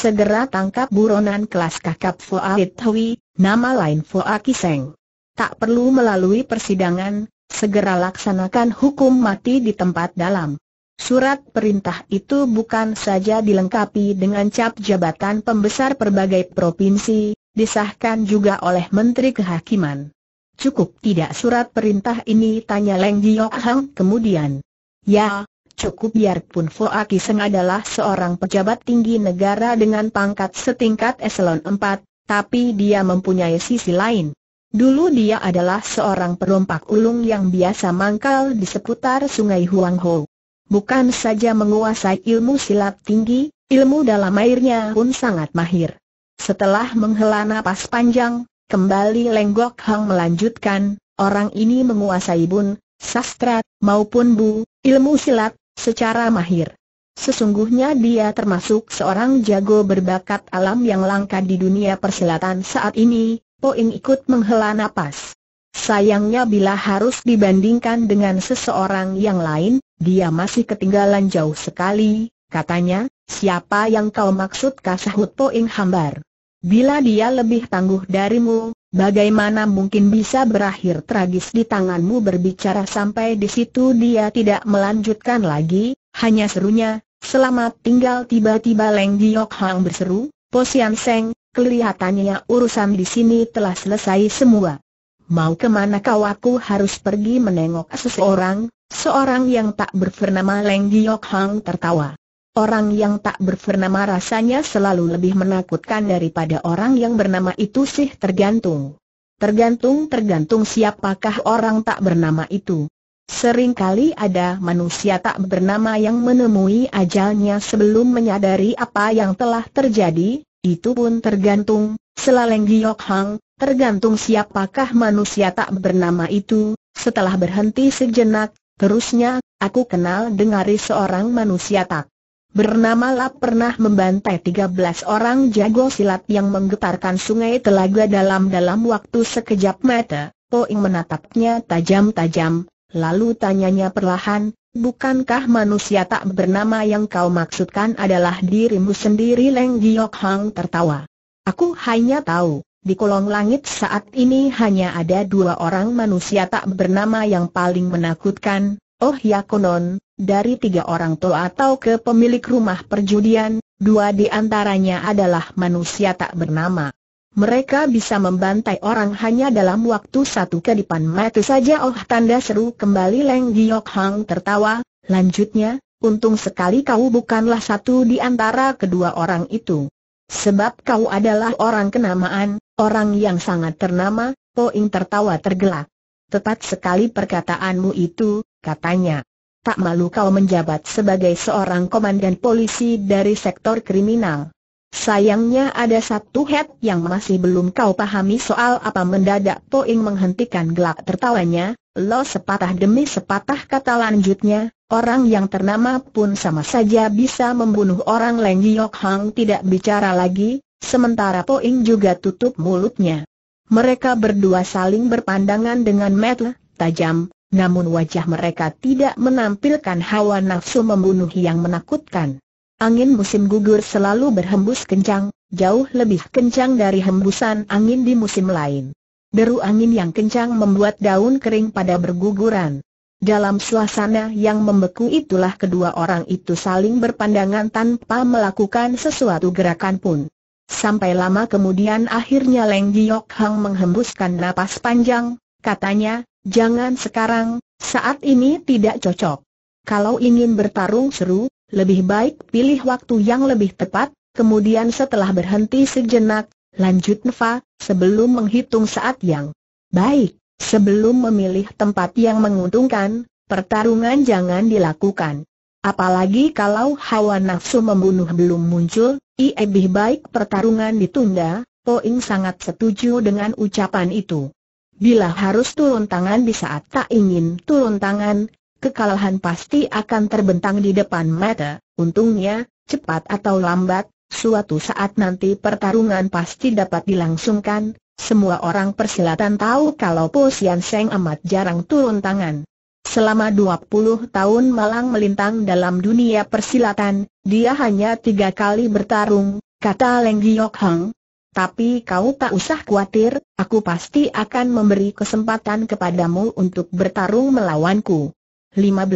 segera tangkap buronan kelas kakap Foa Hui, nama lain Foa Kiseng. Tak perlu melalui persidangan, segera laksanakan hukum mati di tempat dalam. Surat perintah itu bukan saja dilengkapi dengan cap jabatan pembesar berbagai provinsi, disahkan juga oleh Menteri Kehakiman. Cukup tidak surat perintah ini tanya Leng Giok Hang kemudian. Ya, cukup biarpun Hoa Seng adalah seorang pejabat tinggi negara dengan pangkat setingkat eselon 4, tapi dia mempunyai sisi lain. Dulu dia adalah seorang perompak ulung yang biasa mangkal di seputar sungai Huangho. Bukan saja menguasai ilmu silat tinggi, ilmu dalam airnya pun sangat mahir. Setelah menghela napas panjang, kembali Lenggok Hang melanjutkan, orang ini menguasai bun, sastra, maupun bu, ilmu silat, secara mahir. Sesungguhnya dia termasuk seorang jago berbakat alam yang langka di dunia perselatan saat ini, Poing ikut menghela napas. Sayangnya bila harus dibandingkan dengan seseorang yang lain, dia masih ketinggalan jauh sekali, katanya, siapa yang kau maksud kasahut Poing hambar. Bila dia lebih tangguh darimu, Bagaimana mungkin bisa berakhir tragis di tanganmu berbicara sampai di situ dia tidak melanjutkan lagi, hanya serunya, selamat tinggal tiba-tiba Leng Giok Hang berseru, Posian Seng, kelihatannya urusan di sini telah selesai semua. Mau kemana kau aku harus pergi menengok seseorang, seorang yang tak bernama Leng Giok Hang tertawa. Orang yang tak bernama rasanya selalu lebih menakutkan daripada orang yang bernama itu sih tergantung. Tergantung-tergantung siapakah orang tak bernama itu. Seringkali ada manusia tak bernama yang menemui ajalnya sebelum menyadari apa yang telah terjadi, itu pun tergantung, selaleng Giok Hang, tergantung siapakah manusia tak bernama itu, setelah berhenti sejenak, terusnya, aku kenal dengari seorang manusia tak bernama Lap pernah membantai 13 orang jago silat yang menggetarkan sungai telaga dalam-dalam waktu sekejap mata. Poing menatapnya tajam-tajam, lalu tanyanya perlahan, bukankah manusia tak bernama yang kau maksudkan adalah dirimu sendiri Leng Giok Hang tertawa. Aku hanya tahu, di kolong langit saat ini hanya ada dua orang manusia tak bernama yang paling menakutkan, Oh ya konon, dari tiga orang tua atau kepemilik rumah perjudian, dua di antaranya adalah manusia tak bernama. Mereka bisa membantai orang hanya dalam waktu satu kedipan mata saja oh tanda seru kembali Leng Giok Hang tertawa, lanjutnya, untung sekali kau bukanlah satu di antara kedua orang itu. Sebab kau adalah orang kenamaan, orang yang sangat ternama, Poing oh, tertawa tergelak. Tepat sekali perkataanmu itu, katanya. Tak malu kau menjabat sebagai seorang komandan polisi dari sektor kriminal. Sayangnya ada satu head yang masih belum kau pahami soal apa mendadak Poing menghentikan gelak tertawanya, lo sepatah demi sepatah kata lanjutnya, orang yang ternama pun sama saja bisa membunuh orang Leng Yok Hang tidak bicara lagi, sementara Poing juga tutup mulutnya. Mereka berdua saling berpandangan dengan mata tajam, namun wajah mereka tidak menampilkan hawa nafsu membunuh yang menakutkan. Angin musim gugur selalu berhembus kencang, jauh lebih kencang dari hembusan angin di musim lain. Deru angin yang kencang membuat daun kering pada berguguran. Dalam suasana yang membeku itulah kedua orang itu saling berpandangan tanpa melakukan sesuatu gerakan pun. Sampai lama kemudian akhirnya Leng Giok Hang menghembuskan napas panjang, katanya, Jangan sekarang, saat ini tidak cocok. Kalau ingin bertarung seru, lebih baik pilih waktu yang lebih tepat, kemudian setelah berhenti sejenak, lanjut Neva, sebelum menghitung saat yang baik. Sebelum memilih tempat yang menguntungkan, pertarungan jangan dilakukan. Apalagi kalau hawa nafsu membunuh belum muncul, ia lebih baik pertarungan ditunda, Poing sangat setuju dengan ucapan itu. Bila harus turun tangan di saat tak ingin turun tangan, kekalahan pasti akan terbentang di depan mata. Untungnya, cepat atau lambat, suatu saat nanti pertarungan pasti dapat dilangsungkan. Semua orang persilatan tahu kalau Po Sian Seng amat jarang turun tangan. Selama 20 tahun malang melintang dalam dunia persilatan, dia hanya tiga kali bertarung, kata Leng Giok Hang, tapi kau tak usah khawatir, aku pasti akan memberi kesempatan kepadamu untuk bertarung melawanku. 15.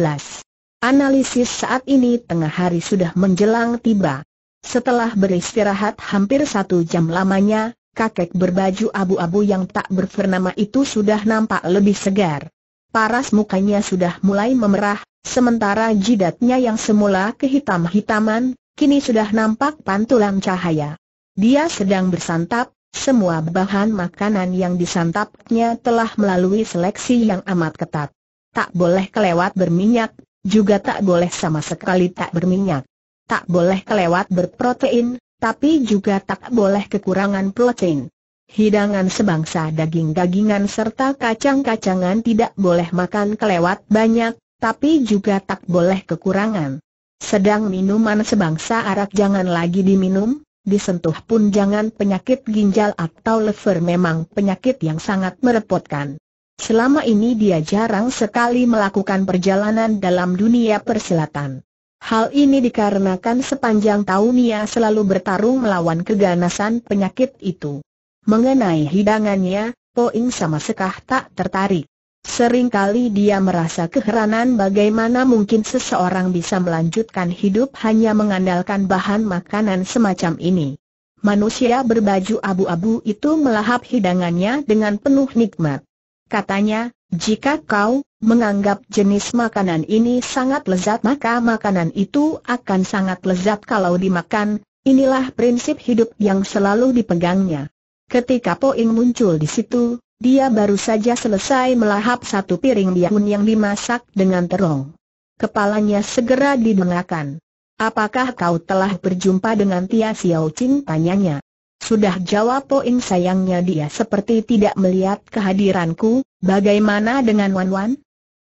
Analisis saat ini tengah hari sudah menjelang tiba. Setelah beristirahat hampir satu jam lamanya, kakek berbaju abu-abu yang tak berfernama itu sudah nampak lebih segar. Paras mukanya sudah mulai memerah, sementara jidatnya yang semula kehitam-hitaman, kini sudah nampak pantulan cahaya. Dia sedang bersantap, semua bahan makanan yang disantapnya telah melalui seleksi yang amat ketat. Tak boleh kelewat berminyak, juga tak boleh sama sekali tak berminyak. Tak boleh kelewat berprotein, tapi juga tak boleh kekurangan protein. Hidangan sebangsa daging-dagingan serta kacang-kacangan tidak boleh makan kelewat banyak, tapi juga tak boleh kekurangan. Sedang minuman sebangsa arak jangan lagi diminum, disentuh pun jangan penyakit ginjal atau lever memang penyakit yang sangat merepotkan. Selama ini dia jarang sekali melakukan perjalanan dalam dunia persilatan. Hal ini dikarenakan sepanjang tahun ia selalu bertarung melawan keganasan penyakit itu. Mengenai hidangannya, Poing sama sekah tak tertarik. Seringkali dia merasa keheranan bagaimana mungkin seseorang bisa melanjutkan hidup hanya mengandalkan bahan makanan semacam ini. Manusia berbaju abu-abu itu melahap hidangannya dengan penuh nikmat. Katanya, jika kau menganggap jenis makanan ini sangat lezat maka makanan itu akan sangat lezat kalau dimakan, inilah prinsip hidup yang selalu dipegangnya. Ketika Poing muncul di situ, dia baru saja selesai melahap satu piring bihun yang dimasak dengan terong. Kepalanya segera didengarkan. Apakah kau telah berjumpa dengan Tia Xiao Qing? Tanyanya. Sudah jawab Poing. sayangnya dia seperti tidak melihat kehadiranku, bagaimana dengan Wan Wan?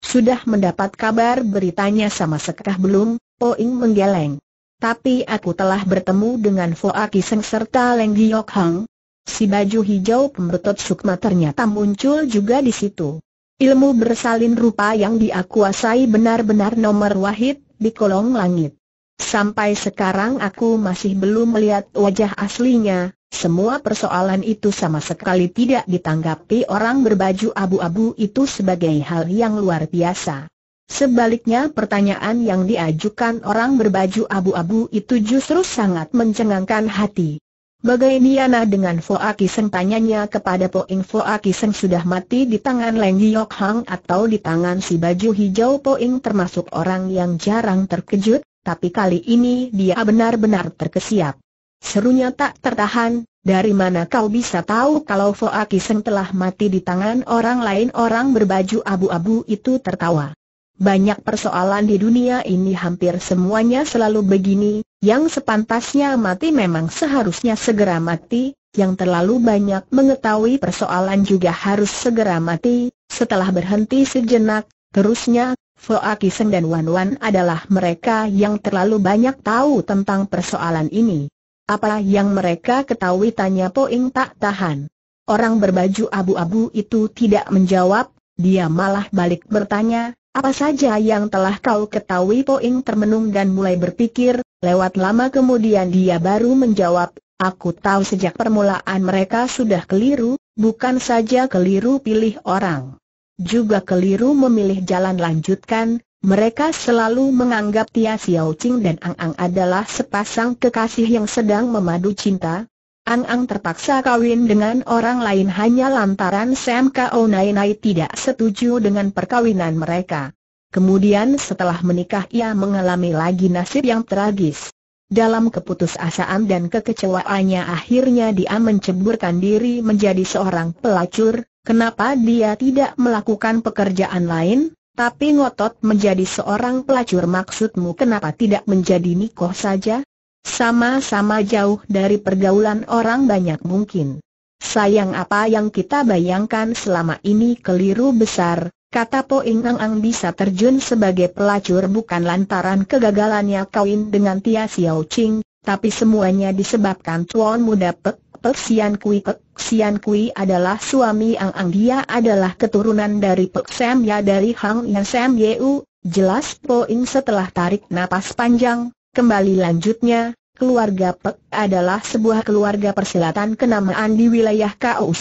Sudah mendapat kabar beritanya sama sekah belum? Poing menggeleng. Tapi aku telah bertemu dengan Aki Seng serta Leng Giok Hang, Si baju hijau pembetot sukma ternyata muncul juga di situ. Ilmu bersalin rupa yang dia benar-benar nomor wahid di kolong langit. Sampai sekarang aku masih belum melihat wajah aslinya, semua persoalan itu sama sekali tidak ditanggapi orang berbaju abu-abu itu sebagai hal yang luar biasa. Sebaliknya pertanyaan yang diajukan orang berbaju abu-abu itu justru sangat mencengangkan hati. Bagai Niana dengan Foa Kiseng tanyanya kepada Poing Foa Kiseng sudah mati di tangan Leng Yiok Hang atau di tangan si baju hijau Poing termasuk orang yang jarang terkejut, tapi kali ini dia benar-benar terkesiap. Serunya tak tertahan, dari mana kau bisa tahu kalau Foa Kiseng telah mati di tangan orang lain orang berbaju abu-abu itu tertawa. Banyak persoalan di dunia ini hampir semuanya selalu begini, yang sepantasnya mati memang seharusnya segera mati, yang terlalu banyak mengetahui persoalan juga harus segera mati, setelah berhenti sejenak, terusnya, Foa Kiseng dan Wan Wan adalah mereka yang terlalu banyak tahu tentang persoalan ini. Apa yang mereka ketahui tanya Poing tak tahan. Orang berbaju abu-abu itu tidak menjawab, dia malah balik bertanya, apa saja yang telah kau ketahui Poing termenung dan mulai berpikir, lewat lama kemudian dia baru menjawab, aku tahu sejak permulaan mereka sudah keliru, bukan saja keliru pilih orang. Juga keliru memilih jalan lanjutkan, mereka selalu menganggap Tia Xiao Ching dan Ang Ang adalah sepasang kekasih yang sedang memadu cinta, Ang-Ang terpaksa kawin dengan orang lain hanya lantaran Sam Kao Nai Nai tidak setuju dengan perkawinan mereka. Kemudian setelah menikah ia mengalami lagi nasib yang tragis. Dalam keputusasaan dan kekecewaannya akhirnya dia menceburkan diri menjadi seorang pelacur, kenapa dia tidak melakukan pekerjaan lain, tapi ngotot menjadi seorang pelacur maksudmu kenapa tidak menjadi nikoh saja? Sama-sama jauh dari pergaulan orang banyak mungkin. Sayang apa yang kita bayangkan selama ini keliru besar, kata Po Ing Ang Ang bisa terjun sebagai pelacur bukan lantaran kegagalannya kawin dengan Tia Xiao Ching, tapi semuanya disebabkan tuan muda Pek Pek Sian Kui Pek Sian Kui adalah suami Ang Ang dia adalah keturunan dari Pek Sam Ya dari Hang Yan Sam Yeu, jelas Po Ing setelah tarik napas panjang, Kembali lanjutnya, keluarga Pek adalah sebuah keluarga persilatan kenamaan di wilayah Kau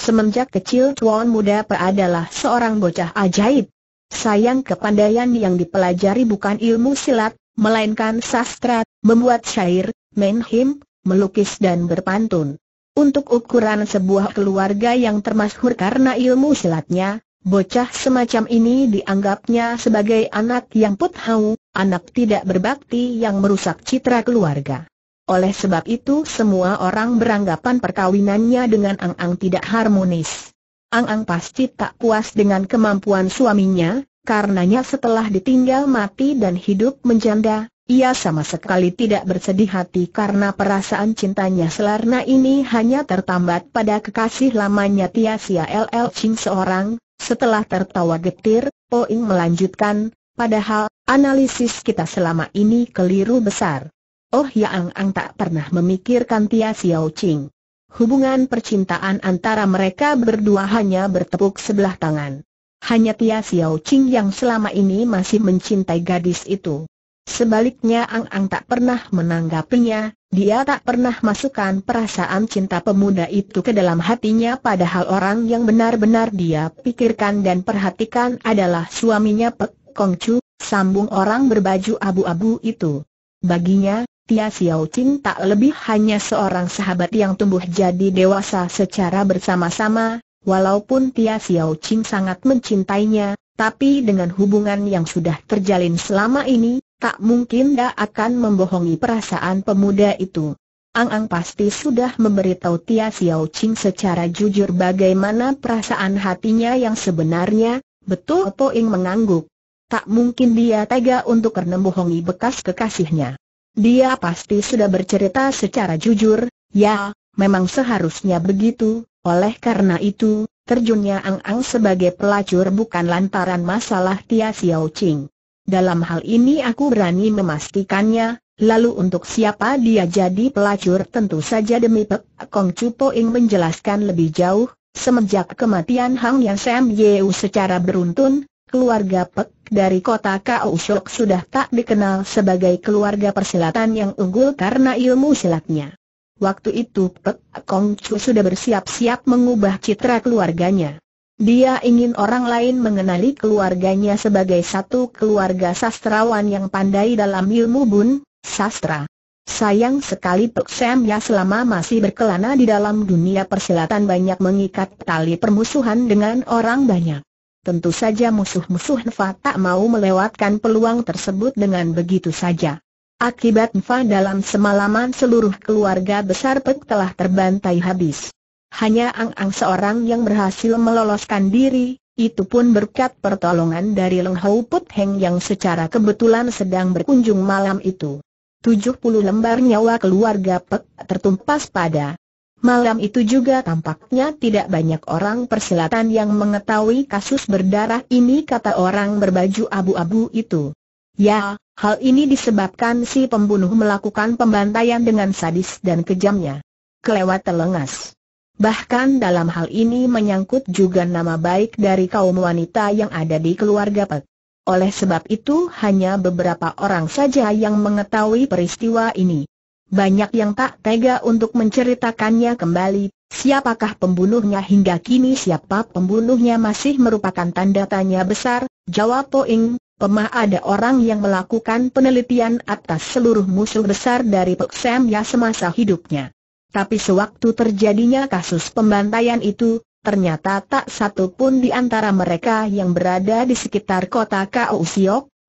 Semenjak kecil Tuan Muda Pe adalah seorang bocah ajaib. Sayang kepandaian yang dipelajari bukan ilmu silat, melainkan sastra, membuat syair, main him, melukis dan berpantun. Untuk ukuran sebuah keluarga yang termasyhur karena ilmu silatnya, bocah semacam ini dianggapnya sebagai anak yang puthau, anak tidak berbakti yang merusak citra keluarga. Oleh sebab itu semua orang beranggapan perkawinannya dengan Ang Ang tidak harmonis. Ang Ang pasti tak puas dengan kemampuan suaminya, karenanya setelah ditinggal mati dan hidup menjanda, ia sama sekali tidak bersedih hati karena perasaan cintanya Selarna ini hanya tertambat pada kekasih lamanya Tia Sia LL Ching seorang, setelah tertawa getir, Poing melanjutkan, Padahal, analisis kita selama ini keliru besar. Oh ya Ang Ang tak pernah memikirkan Tia Xiao Ching. Hubungan percintaan antara mereka berdua hanya bertepuk sebelah tangan. Hanya Tia Xiao Ching yang selama ini masih mencintai gadis itu. Sebaliknya Ang Ang tak pernah menanggapinya, dia tak pernah masukkan perasaan cinta pemuda itu ke dalam hatinya padahal orang yang benar-benar dia pikirkan dan perhatikan adalah suaminya Pek Kongcu, sambung orang berbaju abu-abu itu. Baginya, Tia Xiao Qing tak lebih hanya seorang sahabat yang tumbuh jadi dewasa secara bersama-sama, walaupun Tia Xiao Qing sangat mencintainya, tapi dengan hubungan yang sudah terjalin selama ini, tak mungkin dia akan membohongi perasaan pemuda itu. Ang-Ang pasti sudah memberitahu Tia Xiao Qing secara jujur bagaimana perasaan hatinya yang sebenarnya, betul Po Ing mengangguk. Tak mungkin dia tega untuk membohongi bekas kekasihnya. Dia pasti sudah bercerita secara jujur, ya, memang seharusnya begitu, oleh karena itu, terjunnya Ang Ang sebagai pelacur bukan lantaran masalah Tia Xiao Ching. Dalam hal ini aku berani memastikannya, lalu untuk siapa dia jadi pelacur tentu saja demi Pek Kong Chu Ing menjelaskan lebih jauh, semenjak kematian Hang Yang Sam Yeu secara beruntun, keluarga Pek dari kota Kaushok sudah tak dikenal sebagai keluarga persilatan yang unggul karena ilmu silatnya. Waktu itu Pek Kong Chu sudah bersiap-siap mengubah citra keluarganya. Dia ingin orang lain mengenali keluarganya sebagai satu keluarga sastrawan yang pandai dalam ilmu bun, sastra. Sayang sekali Pek Sam ya selama masih berkelana di dalam dunia persilatan banyak mengikat tali permusuhan dengan orang banyak. Tentu saja musuh-musuh Nfa tak mau melewatkan peluang tersebut dengan begitu saja. Akibat Nfa dalam semalaman seluruh keluarga besar Pek telah terbantai habis. Hanya Ang Ang seorang yang berhasil meloloskan diri, itu pun berkat pertolongan dari Leng Hou Put Heng yang secara kebetulan sedang berkunjung malam itu. 70 lembar nyawa keluarga Pek tertumpas pada Malam itu juga tampaknya tidak banyak orang persilatan yang mengetahui kasus berdarah ini kata orang berbaju abu-abu itu. Ya, hal ini disebabkan si pembunuh melakukan pembantaian dengan sadis dan kejamnya. Kelewat telengas. Bahkan dalam hal ini menyangkut juga nama baik dari kaum wanita yang ada di keluarga Pek. Oleh sebab itu hanya beberapa orang saja yang mengetahui peristiwa ini banyak yang tak tega untuk menceritakannya kembali, siapakah pembunuhnya hingga kini siapa pembunuhnya masih merupakan tanda tanya besar, jawab Poing, Pemah ada orang yang melakukan penelitian atas seluruh musuh besar dari Pek Sam ya semasa hidupnya. Tapi sewaktu terjadinya kasus pembantaian itu, ternyata tak satu pun di antara mereka yang berada di sekitar kota Kau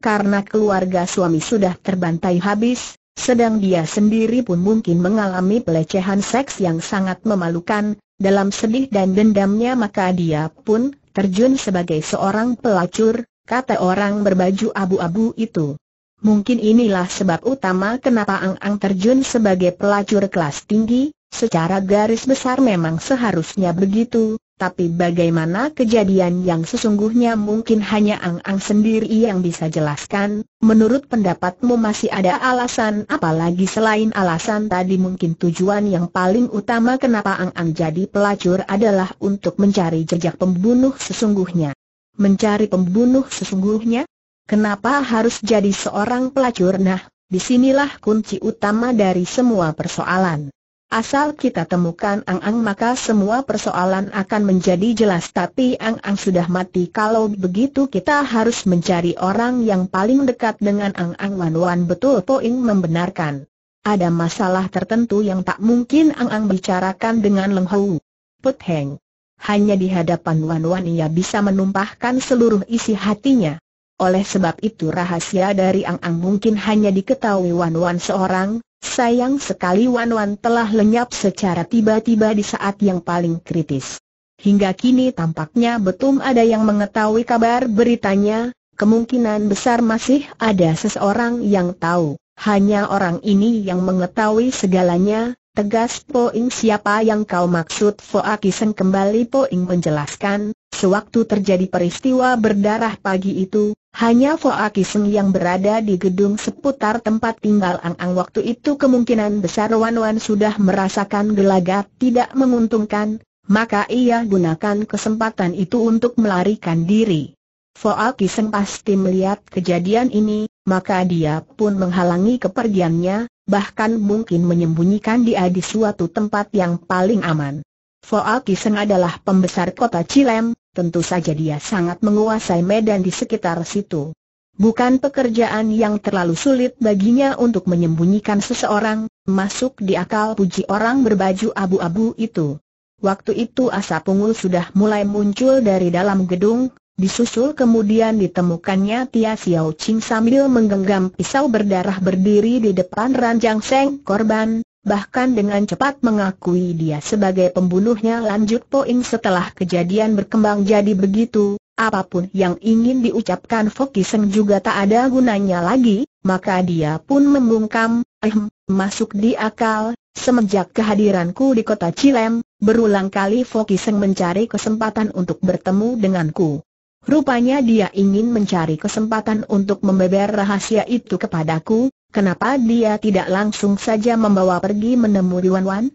karena keluarga suami sudah terbantai habis, sedang dia sendiri pun mungkin mengalami pelecehan seks yang sangat memalukan, dalam sedih dan dendamnya maka dia pun terjun sebagai seorang pelacur, kata orang berbaju abu-abu itu. Mungkin inilah sebab utama kenapa Ang Ang terjun sebagai pelacur kelas tinggi, secara garis besar memang seharusnya begitu, tapi bagaimana kejadian yang sesungguhnya mungkin hanya Ang Ang sendiri yang bisa jelaskan, menurut pendapatmu masih ada alasan apalagi selain alasan tadi mungkin tujuan yang paling utama kenapa Ang Ang jadi pelacur adalah untuk mencari jejak pembunuh sesungguhnya. Mencari pembunuh sesungguhnya? Kenapa harus jadi seorang pelacur? Nah, disinilah kunci utama dari semua persoalan. Asal kita temukan Ang Ang maka semua persoalan akan menjadi jelas tapi Ang Ang sudah mati kalau begitu kita harus mencari orang yang paling dekat dengan Ang Ang Wan Wan betul Poing membenarkan. Ada masalah tertentu yang tak mungkin Ang Ang bicarakan dengan Leng Hou. Put Heng. Hanya di hadapan Wan Wan ia bisa menumpahkan seluruh isi hatinya. Oleh sebab itu rahasia dari Ang Ang mungkin hanya diketahui Wan Wan seorang, sayang sekali Wan Wan telah lenyap secara tiba-tiba di saat yang paling kritis. Hingga kini tampaknya betul ada yang mengetahui kabar beritanya, kemungkinan besar masih ada seseorang yang tahu, hanya orang ini yang mengetahui segalanya, tegas Poing siapa yang kau maksud Foa Kiseng kembali Poing menjelaskan, sewaktu terjadi peristiwa berdarah pagi itu, hanya Foa Kiseng yang berada di gedung seputar tempat tinggal Ang Ang waktu itu kemungkinan besar Wan Wan sudah merasakan gelagat tidak menguntungkan, maka ia gunakan kesempatan itu untuk melarikan diri. Foa Kiseng pasti melihat kejadian ini, maka dia pun menghalangi kepergiannya, bahkan mungkin menyembunyikan dia di suatu tempat yang paling aman. Foa Kiseng adalah pembesar kota Cilem, Tentu saja dia sangat menguasai medan di sekitar situ. Bukan pekerjaan yang terlalu sulit baginya untuk menyembunyikan seseorang, masuk di akal puji orang berbaju abu-abu itu. Waktu itu asap ungul sudah mulai muncul dari dalam gedung, disusul kemudian ditemukannya Tia Xiao Ching sambil menggenggam pisau berdarah berdiri di depan ranjang seng korban, bahkan dengan cepat mengakui dia sebagai pembunuhnya lanjut poing setelah kejadian berkembang jadi begitu, apapun yang ingin diucapkan Fokiseng juga tak ada gunanya lagi, maka dia pun membungkam, ehm, masuk di akal, semenjak kehadiranku di kota Cilem, berulang kali Fokiseng mencari kesempatan untuk bertemu denganku. Rupanya dia ingin mencari kesempatan untuk membeber rahasia itu kepadaku, Kenapa dia tidak langsung saja membawa pergi menemui Wan Wan?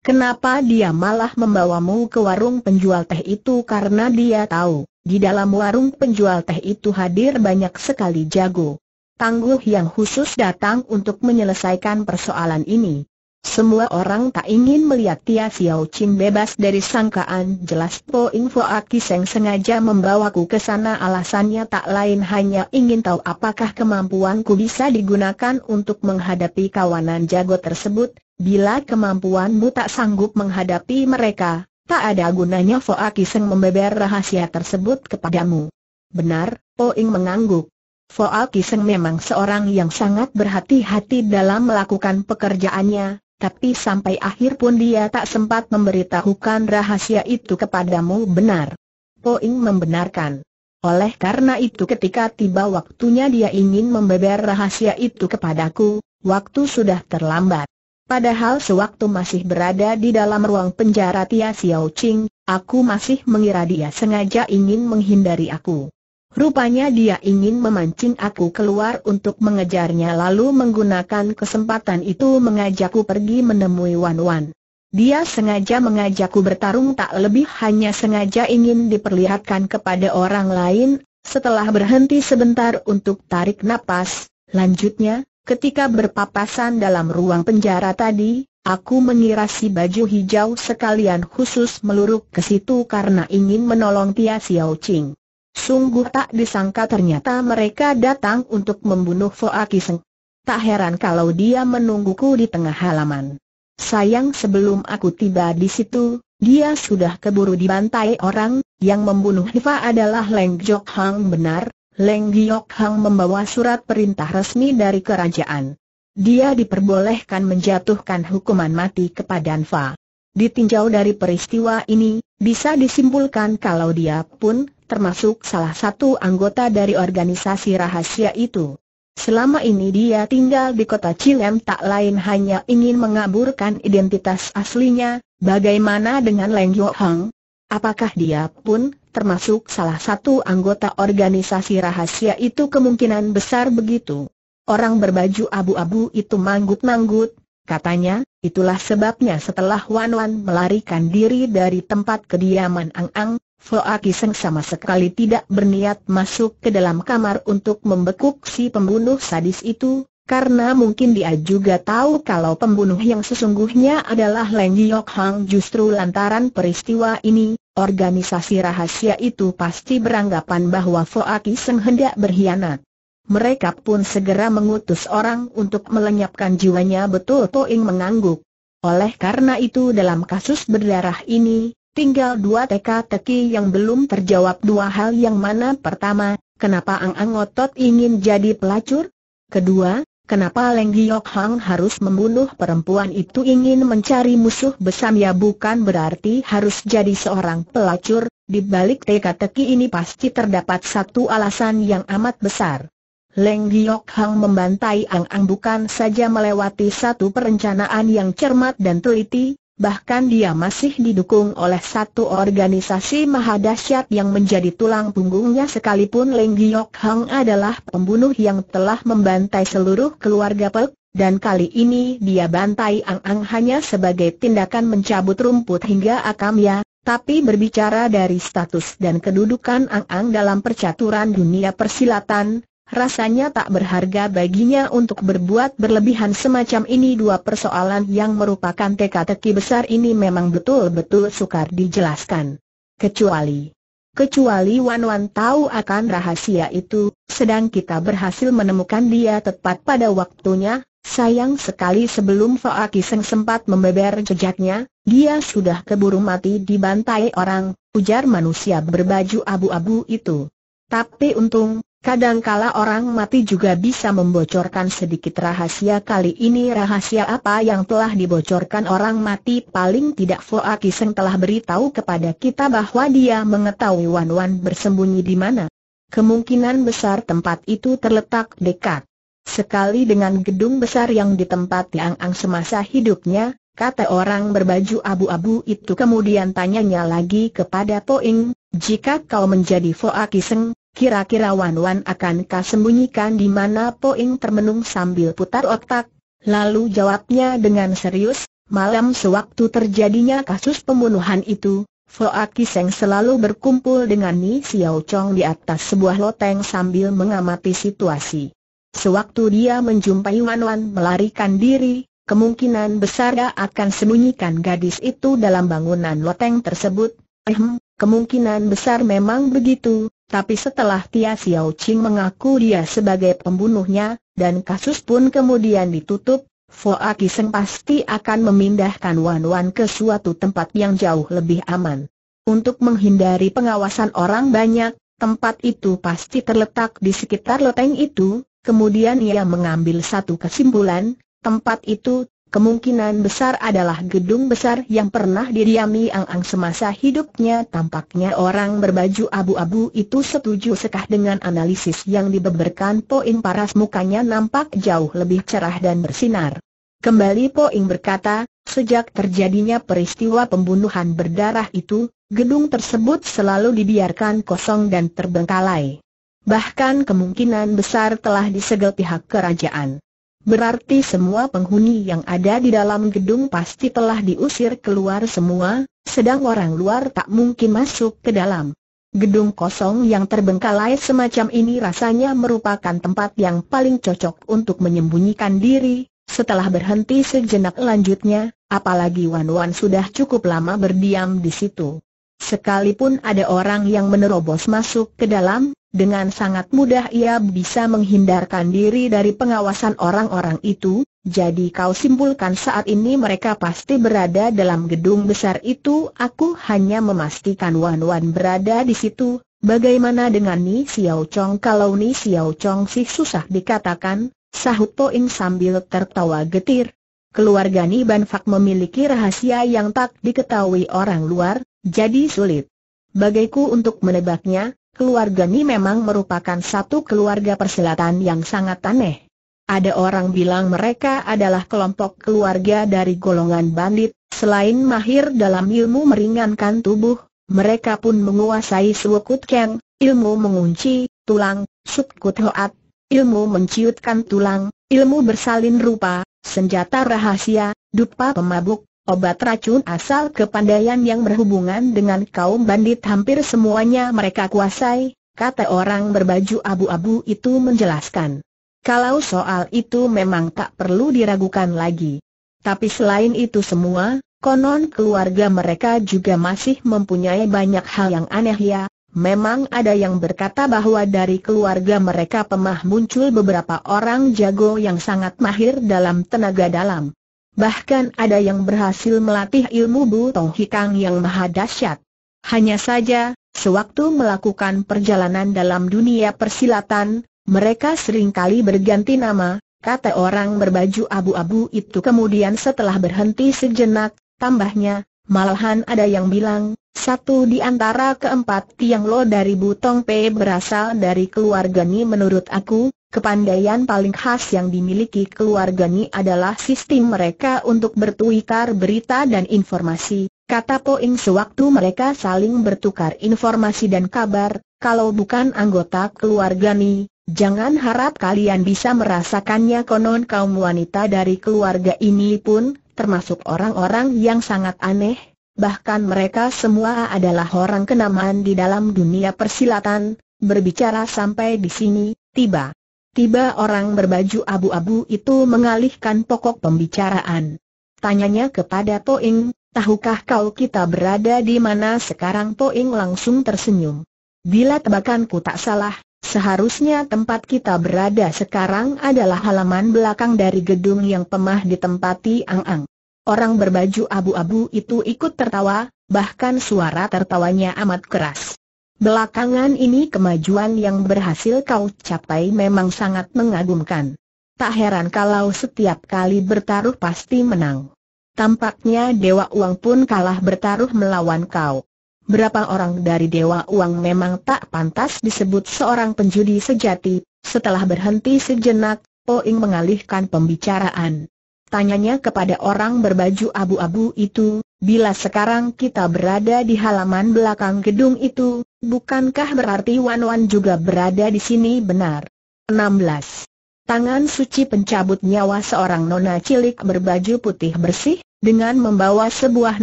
Kenapa dia malah membawamu ke warung penjual teh itu karena dia tahu, di dalam warung penjual teh itu hadir banyak sekali jago. Tangguh yang khusus datang untuk menyelesaikan persoalan ini. Semua orang tak ingin melihat Tia Xiao bebas dari sangkaan jelas Po Info Akiseng sengaja membawaku ke sana alasannya tak lain hanya ingin tahu apakah kemampuanku bisa digunakan untuk menghadapi kawanan jago tersebut, bila kemampuanmu tak sanggup menghadapi mereka, tak ada gunanya Fo Akiseng membeber rahasia tersebut kepadamu. Benar, Po Ing mengangguk. Aki Kiseng memang seorang yang sangat berhati-hati dalam melakukan pekerjaannya, tapi sampai akhir pun dia tak sempat memberitahukan rahasia itu kepadamu benar. Poing membenarkan. Oleh karena itu ketika tiba waktunya dia ingin membeber rahasia itu kepadaku, waktu sudah terlambat. Padahal sewaktu masih berada di dalam ruang penjara Tia Xiao Ching, aku masih mengira dia sengaja ingin menghindari aku. Rupanya dia ingin memancing aku keluar untuk mengejarnya lalu menggunakan kesempatan itu mengajakku pergi menemui Wan Wan. Dia sengaja mengajakku bertarung tak lebih hanya sengaja ingin diperlihatkan kepada orang lain, setelah berhenti sebentar untuk tarik napas, lanjutnya, ketika berpapasan dalam ruang penjara tadi, Aku mengira si baju hijau sekalian khusus meluruk ke situ karena ingin menolong Tia Xiao Ching. Sungguh tak disangka ternyata mereka datang untuk membunuh Foa Kiseng. Tak heran kalau dia menungguku di tengah halaman. Sayang sebelum aku tiba di situ, dia sudah keburu dibantai orang, yang membunuh Hifa adalah Leng Jok Hang benar, Leng Giok Hang membawa surat perintah resmi dari kerajaan. Dia diperbolehkan menjatuhkan hukuman mati kepada Anfa. Ditinjau dari peristiwa ini, bisa disimpulkan kalau dia pun termasuk salah satu anggota dari organisasi rahasia itu. Selama ini dia tinggal di kota Cilem tak lain hanya ingin mengaburkan identitas aslinya, bagaimana dengan Leng Yo Hang? Apakah dia pun, termasuk salah satu anggota organisasi rahasia itu kemungkinan besar begitu? Orang berbaju abu-abu itu manggut-manggut, katanya, itulah sebabnya setelah Wan Wan melarikan diri dari tempat kediaman Ang Ang, Foa Kiseng sama sekali tidak berniat masuk ke dalam kamar untuk membekuk si pembunuh sadis itu, karena mungkin dia juga tahu kalau pembunuh yang sesungguhnya adalah Leng Yok Hang justru lantaran peristiwa ini, organisasi rahasia itu pasti beranggapan bahwa Foa Kiseng hendak berkhianat. Mereka pun segera mengutus orang untuk melenyapkan jiwanya betul Toing mengangguk. Oleh karena itu dalam kasus berdarah ini, Tinggal dua teka-teki yang belum terjawab dua hal yang mana pertama, kenapa Ang Angotot ingin jadi pelacur? Kedua, kenapa Leng Giok Hang harus membunuh perempuan itu ingin mencari musuh besam ya bukan berarti harus jadi seorang pelacur, di balik teka-teki ini pasti terdapat satu alasan yang amat besar. Leng Giok Hang membantai Ang Ang bukan saja melewati satu perencanaan yang cermat dan teliti, bahkan dia masih didukung oleh satu organisasi mahadasyat yang menjadi tulang punggungnya sekalipun Leng Giok Hang adalah pembunuh yang telah membantai seluruh keluarga Pek, dan kali ini dia bantai Ang Ang hanya sebagai tindakan mencabut rumput hingga akamnya, tapi berbicara dari status dan kedudukan Ang Ang dalam percaturan dunia persilatan, Rasanya tak berharga baginya untuk berbuat berlebihan semacam ini dua persoalan yang merupakan teka-teki besar ini memang betul-betul sukar dijelaskan. Kecuali Kecuali Wan Wan tahu akan rahasia itu, sedang kita berhasil menemukan dia tepat pada waktunya, sayang sekali sebelum Faa Kiseng sempat membeber jejaknya, dia sudah keburu mati dibantai orang, ujar manusia berbaju abu-abu itu. Tapi untung, Kadangkala orang mati juga bisa membocorkan sedikit rahasia kali ini rahasia apa yang telah dibocorkan orang mati paling tidak Foa Kiseng telah beritahu kepada kita bahwa dia mengetahui Wan Wan bersembunyi di mana. Kemungkinan besar tempat itu terletak dekat. Sekali dengan gedung besar yang ditempati Ang Ang semasa hidupnya, kata orang berbaju abu-abu itu kemudian tanyanya lagi kepada Poing, jika kau menjadi Foa Kiseng, Kira-kira Wan Wan akankah sembunyikan di mana Poing termenung sambil putar otak? Lalu jawabnya dengan serius, malam sewaktu terjadinya kasus pembunuhan itu, Foa Kiseng selalu berkumpul dengan Ni Xiao Chong di atas sebuah loteng sambil mengamati situasi. Sewaktu dia menjumpai Wan Wan melarikan diri, kemungkinan besar dia akan sembunyikan gadis itu dalam bangunan loteng tersebut. Ehem, kemungkinan besar memang begitu, tapi setelah Tia Xiao Ching mengaku dia sebagai pembunuhnya, dan kasus pun kemudian ditutup, Aki Seng pasti akan memindahkan Wan Wan ke suatu tempat yang jauh lebih aman. Untuk menghindari pengawasan orang banyak, tempat itu pasti terletak di sekitar loteng itu, kemudian ia mengambil satu kesimpulan, tempat itu kemungkinan besar adalah gedung besar yang pernah didiami Ang Ang semasa hidupnya. Tampaknya orang berbaju abu-abu itu setuju sekah dengan analisis yang dibeberkan Poing paras mukanya nampak jauh lebih cerah dan bersinar. Kembali Poing berkata, sejak terjadinya peristiwa pembunuhan berdarah itu, gedung tersebut selalu dibiarkan kosong dan terbengkalai. Bahkan kemungkinan besar telah disegel pihak kerajaan. Berarti semua penghuni yang ada di dalam gedung pasti telah diusir keluar semua, sedang orang luar tak mungkin masuk ke dalam. Gedung kosong yang terbengkalai semacam ini rasanya merupakan tempat yang paling cocok untuk menyembunyikan diri, setelah berhenti sejenak lanjutnya, apalagi Wan Wan sudah cukup lama berdiam di situ. Sekalipun ada orang yang menerobos masuk ke dalam, dengan sangat mudah ia bisa menghindarkan diri dari pengawasan orang-orang itu, jadi kau simpulkan saat ini mereka pasti berada dalam gedung besar itu Aku hanya memastikan Wan-Wan berada di situ Bagaimana dengan Ni Xiao Chong kalau Ni Xiao Chong sih susah dikatakan Sahut Poing sambil tertawa getir Keluarga Ni Ban Fak memiliki rahasia yang tak diketahui orang luar, jadi sulit bagiku untuk menebaknya, keluarga ini memang merupakan satu keluarga persilatan yang sangat aneh. Ada orang bilang mereka adalah kelompok keluarga dari golongan bandit, selain mahir dalam ilmu meringankan tubuh, mereka pun menguasai suwukut keng, ilmu mengunci, tulang, subkut hoat, ilmu menciutkan tulang, ilmu bersalin rupa, senjata rahasia, dupa pemabuk, Obat racun asal kepandaian yang berhubungan dengan kaum bandit hampir semuanya mereka kuasai, kata orang berbaju abu-abu itu menjelaskan. Kalau soal itu memang tak perlu diragukan lagi. Tapi selain itu semua, konon keluarga mereka juga masih mempunyai banyak hal yang aneh ya. Memang ada yang berkata bahwa dari keluarga mereka pemah muncul beberapa orang jago yang sangat mahir dalam tenaga dalam. Bahkan ada yang berhasil melatih ilmu Buto Hikang yang maha dahsyat. Hanya saja, sewaktu melakukan perjalanan dalam dunia persilatan, mereka seringkali berganti nama, kata orang berbaju abu-abu itu kemudian setelah berhenti sejenak, tambahnya, malahan ada yang bilang, satu di antara keempat tiang lo dari Butong P berasal dari keluarga Ni menurut aku, Kepandaian paling khas yang dimiliki keluarga ini adalah sistem mereka untuk bertuikar berita dan informasi, kata Poing sewaktu mereka saling bertukar informasi dan kabar, kalau bukan anggota keluarga ini, jangan harap kalian bisa merasakannya konon kaum wanita dari keluarga ini pun, termasuk orang-orang yang sangat aneh, bahkan mereka semua adalah orang kenamaan di dalam dunia persilatan, berbicara sampai di sini, tiba. Tiba orang berbaju abu-abu itu mengalihkan pokok pembicaraan. Tanyanya kepada Toing, tahukah kau kita berada di mana sekarang Toing langsung tersenyum. Bila tebakanku tak salah, seharusnya tempat kita berada sekarang adalah halaman belakang dari gedung yang pemah ditempati Ang-Ang. Orang berbaju abu-abu itu ikut tertawa, bahkan suara tertawanya amat keras. Belakangan ini kemajuan yang berhasil kau capai memang sangat mengagumkan. Tak heran kalau setiap kali bertaruh pasti menang. Tampaknya Dewa Uang pun kalah bertaruh melawan kau. Berapa orang dari Dewa Uang memang tak pantas disebut seorang penjudi sejati. Setelah berhenti sejenak, Poing mengalihkan pembicaraan. Tanyanya kepada orang berbaju abu-abu itu, bila sekarang kita berada di halaman belakang gedung itu, Bukankah berarti Wan Wan juga berada di sini benar? 16. Tangan suci pencabut nyawa seorang nona cilik berbaju putih bersih, dengan membawa sebuah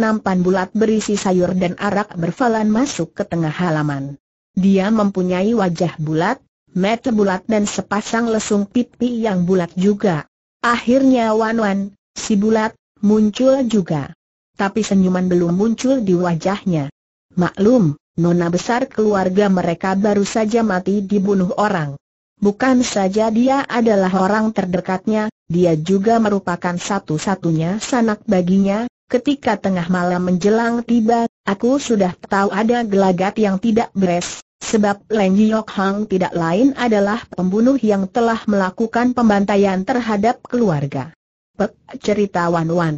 nampan bulat berisi sayur dan arak bervalan masuk ke tengah halaman. Dia mempunyai wajah bulat, mata bulat dan sepasang lesung pipi yang bulat juga. Akhirnya Wan Wan, si bulat, muncul juga. Tapi senyuman belum muncul di wajahnya. Maklum, nona besar keluarga mereka baru saja mati dibunuh orang. Bukan saja dia adalah orang terdekatnya, dia juga merupakan satu-satunya sanak baginya, Ketika tengah malam menjelang tiba, aku sudah tahu ada gelagat yang tidak beres, sebab Leng Yiok Hang tidak lain adalah pembunuh yang telah melakukan pembantaian terhadap keluarga. Pek, cerita Wan Wan.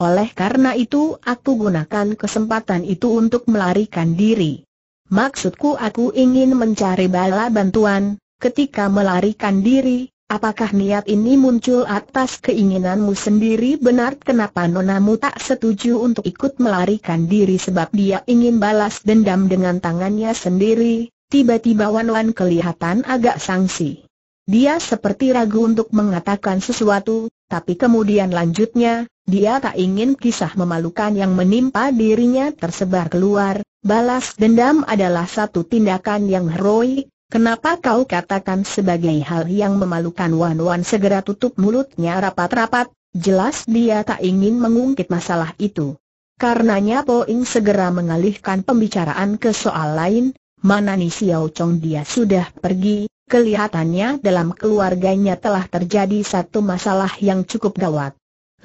Oleh karena itu aku gunakan kesempatan itu untuk melarikan diri. Maksudku aku ingin mencari bala bantuan, ketika melarikan diri, apakah niat ini muncul atas keinginanmu sendiri benar kenapa nonamu tak setuju untuk ikut melarikan diri sebab dia ingin balas dendam dengan tangannya sendiri, tiba-tiba Wan Wan kelihatan agak sangsi. Dia seperti ragu untuk mengatakan sesuatu, tapi kemudian lanjutnya, dia tak ingin kisah memalukan yang menimpa dirinya tersebar keluar, balas dendam adalah satu tindakan yang heroik, Kenapa kau katakan sebagai hal yang memalukan Wan Wan segera tutup mulutnya rapat-rapat, jelas dia tak ingin mengungkit masalah itu. Karenanya Poing segera mengalihkan pembicaraan ke soal lain, mana Ni Xiao Chong dia sudah pergi, Kelihatannya dalam keluarganya telah terjadi satu masalah yang cukup gawat.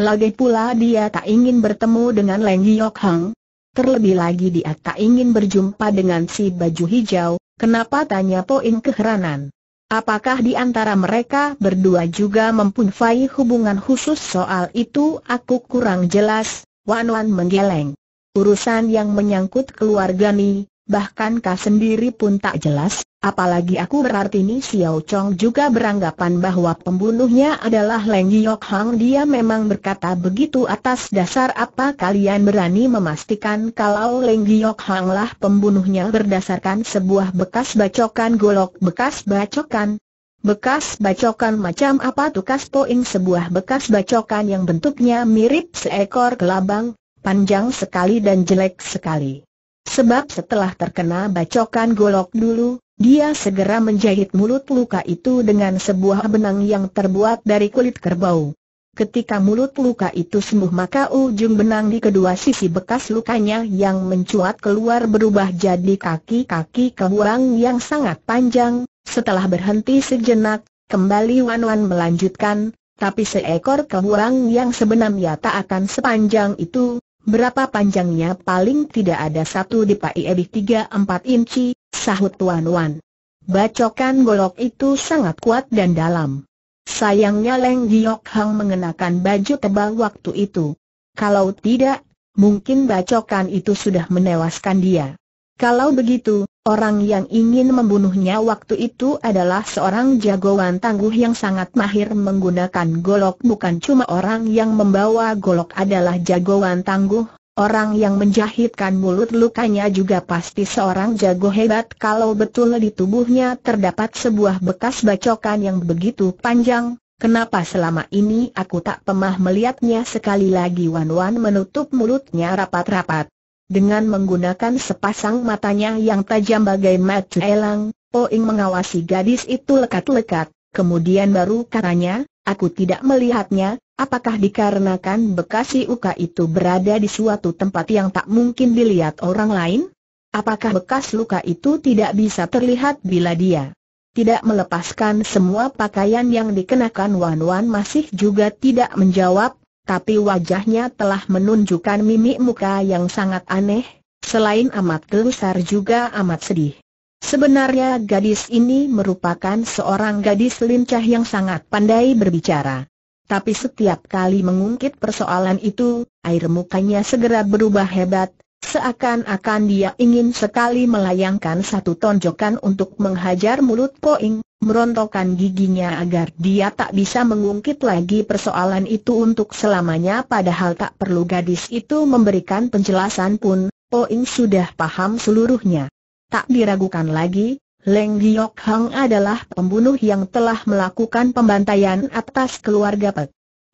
Lagi pula dia tak ingin bertemu dengan Leng Giok Hang. Terlebih lagi dia tak ingin berjumpa dengan si baju hijau, kenapa tanya Poin keheranan. Apakah di antara mereka berdua juga mempunyai hubungan khusus soal itu aku kurang jelas, Wan Wan menggeleng. Urusan yang menyangkut keluarga ni, bahkan kau sendiri pun tak jelas, apalagi aku berarti Ni Xiao Chong juga beranggapan bahwa pembunuhnya adalah Leng Yiok Hang dia memang berkata begitu atas dasar apa kalian berani memastikan kalau Leng Yiok Hang lah pembunuhnya berdasarkan sebuah bekas bacokan golok bekas bacokan Bekas bacokan macam apa tukas poing sebuah bekas bacokan yang bentuknya mirip seekor kelabang, panjang sekali dan jelek sekali. Sebab setelah terkena bacokan golok dulu, dia segera menjahit mulut luka itu dengan sebuah benang yang terbuat dari kulit kerbau. Ketika mulut luka itu sembuh maka ujung benang di kedua sisi bekas lukanya yang mencuat keluar berubah jadi kaki-kaki kebuang yang sangat panjang. Setelah berhenti sejenak, kembali Wan Wan melanjutkan, tapi seekor kebuang yang sebenarnya tak akan sepanjang itu, Berapa panjangnya paling tidak ada satu di dipai lebih tiga empat inci, sahut Tuan Wan. Bacokan golok itu sangat kuat dan dalam. Sayangnya Leng Giok Hang mengenakan baju tebal waktu itu. Kalau tidak, mungkin bacokan itu sudah menewaskan dia. Kalau begitu, orang yang ingin membunuhnya waktu itu adalah seorang jagoan tangguh yang sangat mahir menggunakan golok bukan cuma orang yang membawa golok adalah jagoan tangguh, orang yang menjahitkan mulut lukanya juga pasti seorang jago hebat kalau betul di tubuhnya terdapat sebuah bekas bacokan yang begitu panjang, Kenapa selama ini aku tak pernah melihatnya sekali lagi Wan Wan menutup mulutnya rapat-rapat. Dengan menggunakan sepasang matanya yang tajam bagai mata elang, Oing oh mengawasi gadis itu lekat-lekat, kemudian baru katanya, aku tidak melihatnya, apakah dikarenakan bekas luka itu berada di suatu tempat yang tak mungkin dilihat orang lain? Apakah bekas luka itu tidak bisa terlihat bila dia tidak melepaskan semua pakaian yang dikenakan Wan Wan masih juga tidak menjawab, tapi wajahnya telah menunjukkan mimik muka yang sangat aneh, selain amat gelisar juga amat sedih. Sebenarnya gadis ini merupakan seorang gadis lincah yang sangat pandai berbicara. Tapi setiap kali mengungkit persoalan itu, air mukanya segera berubah hebat, seakan-akan dia ingin sekali melayangkan satu tonjokan untuk menghajar mulut Poing, merontokkan giginya agar dia tak bisa mengungkit lagi persoalan itu untuk selamanya padahal tak perlu gadis itu memberikan penjelasan pun, Poing oh, sudah paham seluruhnya. Tak diragukan lagi, Leng Giok Hang adalah pembunuh yang telah melakukan pembantaian atas keluarga Pek.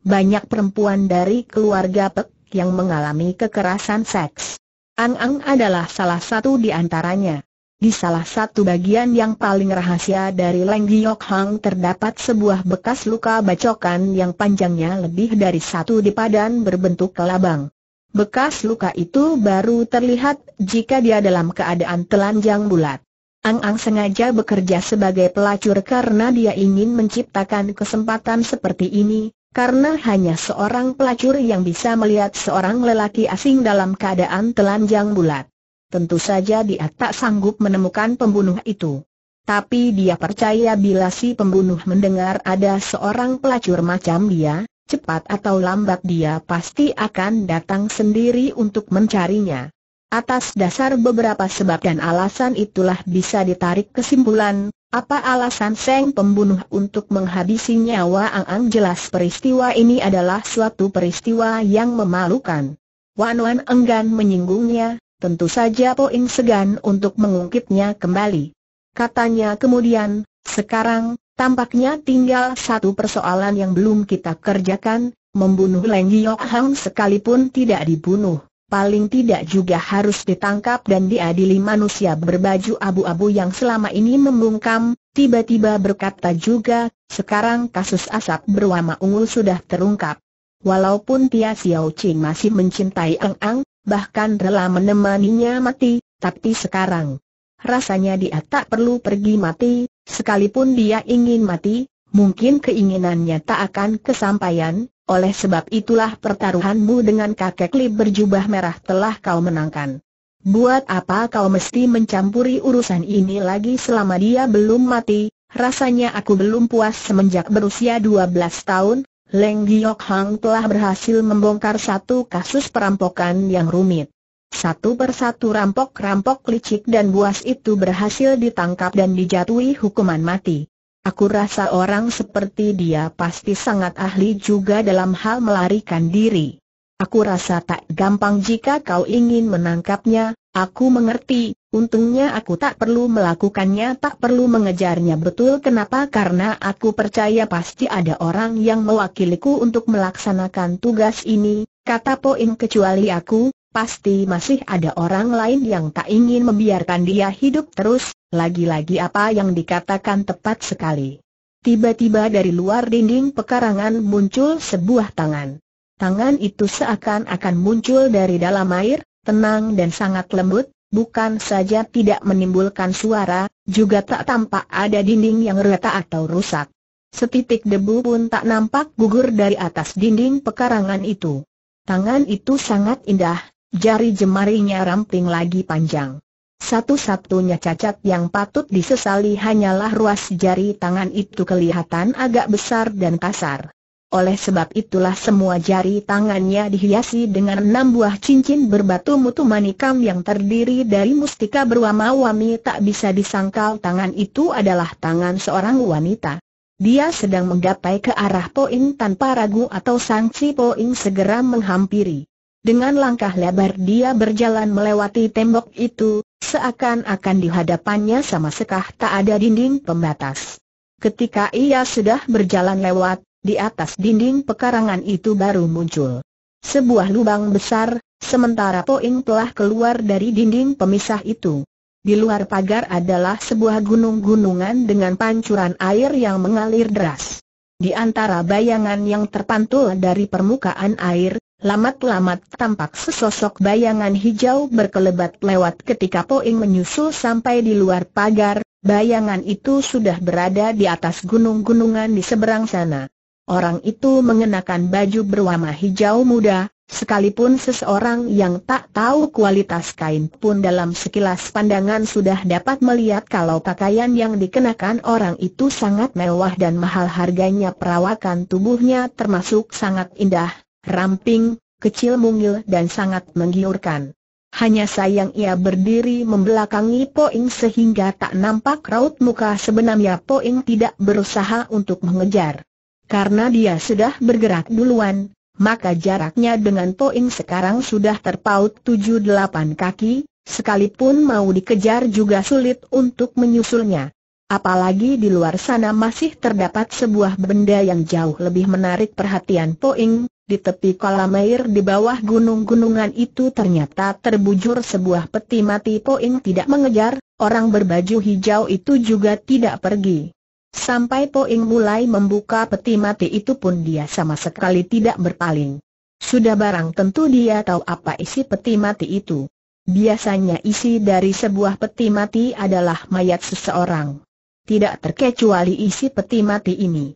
Banyak perempuan dari keluarga Pek yang mengalami kekerasan seks. Ang Ang adalah salah satu di antaranya. Di salah satu bagian yang paling rahasia dari Leng Giok Hang terdapat sebuah bekas luka bacokan yang panjangnya lebih dari satu di padan berbentuk kelabang. Bekas luka itu baru terlihat jika dia dalam keadaan telanjang bulat. Ang Ang sengaja bekerja sebagai pelacur karena dia ingin menciptakan kesempatan seperti ini, karena hanya seorang pelacur yang bisa melihat seorang lelaki asing dalam keadaan telanjang bulat tentu saja dia tak sanggup menemukan pembunuh itu. Tapi dia percaya bila si pembunuh mendengar ada seorang pelacur macam dia, cepat atau lambat dia pasti akan datang sendiri untuk mencarinya. Atas dasar beberapa sebab dan alasan itulah bisa ditarik kesimpulan, apa alasan Seng pembunuh untuk menghabisi nyawa Ang Ang jelas peristiwa ini adalah suatu peristiwa yang memalukan. Wan Wan enggan menyinggungnya, Tentu saja Poing segan untuk mengungkitnya kembali. Katanya kemudian, sekarang, tampaknya tinggal satu persoalan yang belum kita kerjakan, membunuh Leng Yok Hang sekalipun tidak dibunuh, paling tidak juga harus ditangkap dan diadili manusia berbaju abu-abu yang selama ini membungkam, tiba-tiba berkata juga, sekarang kasus asap berwarna ungu sudah terungkap. Walaupun Tia Xiao Qing masih mencintai Eng Ang, bahkan rela menemaninya mati, tapi sekarang rasanya dia tak perlu pergi mati, sekalipun dia ingin mati, mungkin keinginannya tak akan kesampaian, oleh sebab itulah pertaruhanmu dengan kakek Li berjubah merah telah kau menangkan. Buat apa kau mesti mencampuri urusan ini lagi selama dia belum mati, rasanya aku belum puas semenjak berusia 12 tahun, Leng Giok Hang telah berhasil membongkar satu kasus perampokan yang rumit. Satu persatu rampok-rampok licik dan buas itu berhasil ditangkap dan dijatuhi hukuman mati. Aku rasa orang seperti dia pasti sangat ahli juga dalam hal melarikan diri. Aku rasa tak gampang jika kau ingin menangkapnya, Aku mengerti, untungnya aku tak perlu melakukannya tak perlu mengejarnya betul kenapa karena aku percaya pasti ada orang yang mewakiliku untuk melaksanakan tugas ini, kata Poin kecuali aku, pasti masih ada orang lain yang tak ingin membiarkan dia hidup terus, lagi-lagi apa yang dikatakan tepat sekali. Tiba-tiba dari luar dinding pekarangan muncul sebuah tangan. Tangan itu seakan-akan muncul dari dalam air, tenang dan sangat lembut, bukan saja tidak menimbulkan suara, juga tak tampak ada dinding yang retak atau rusak. Setitik debu pun tak nampak gugur dari atas dinding pekarangan itu. Tangan itu sangat indah, jari jemarinya ramping lagi panjang. Satu-satunya cacat yang patut disesali hanyalah ruas jari tangan itu kelihatan agak besar dan kasar. Oleh sebab itulah semua jari tangannya dihiasi dengan enam buah cincin berbatu mutu manikam yang terdiri dari mustika berwarna wami tak bisa disangkal tangan itu adalah tangan seorang wanita. Dia sedang menggapai ke arah Poing tanpa ragu atau sangsi Poing segera menghampiri. Dengan langkah lebar dia berjalan melewati tembok itu, seakan-akan di hadapannya sama sekah tak ada dinding pembatas. Ketika ia sudah berjalan lewat, di atas dinding pekarangan itu baru muncul sebuah lubang besar, sementara Poing telah keluar dari dinding pemisah itu. Di luar pagar adalah sebuah gunung-gunungan dengan pancuran air yang mengalir deras. Di antara bayangan yang terpantul dari permukaan air, lamat-lamat tampak sesosok bayangan hijau berkelebat lewat ketika Poing menyusul sampai di luar pagar, bayangan itu sudah berada di atas gunung-gunungan di seberang sana orang itu mengenakan baju berwarna hijau muda, sekalipun seseorang yang tak tahu kualitas kain pun dalam sekilas pandangan sudah dapat melihat kalau pakaian yang dikenakan orang itu sangat mewah dan mahal harganya perawakan tubuhnya termasuk sangat indah, ramping, kecil mungil dan sangat menggiurkan. Hanya sayang ia berdiri membelakangi Poing sehingga tak nampak raut muka sebenarnya Poing tidak berusaha untuk mengejar. Karena dia sudah bergerak duluan, maka jaraknya dengan Poing sekarang sudah terpaut 7-8 kaki, sekalipun mau dikejar juga sulit untuk menyusulnya. Apalagi di luar sana masih terdapat sebuah benda yang jauh lebih menarik perhatian Poing. di tepi kolam air di bawah gunung-gunungan itu ternyata terbujur sebuah peti mati Poing tidak mengejar, orang berbaju hijau itu juga tidak pergi. Sampai Poing mulai membuka peti mati itu pun dia sama sekali tidak berpaling. Sudah barang tentu dia tahu apa isi peti mati itu. Biasanya isi dari sebuah peti mati adalah mayat seseorang. Tidak terkecuali isi peti mati ini.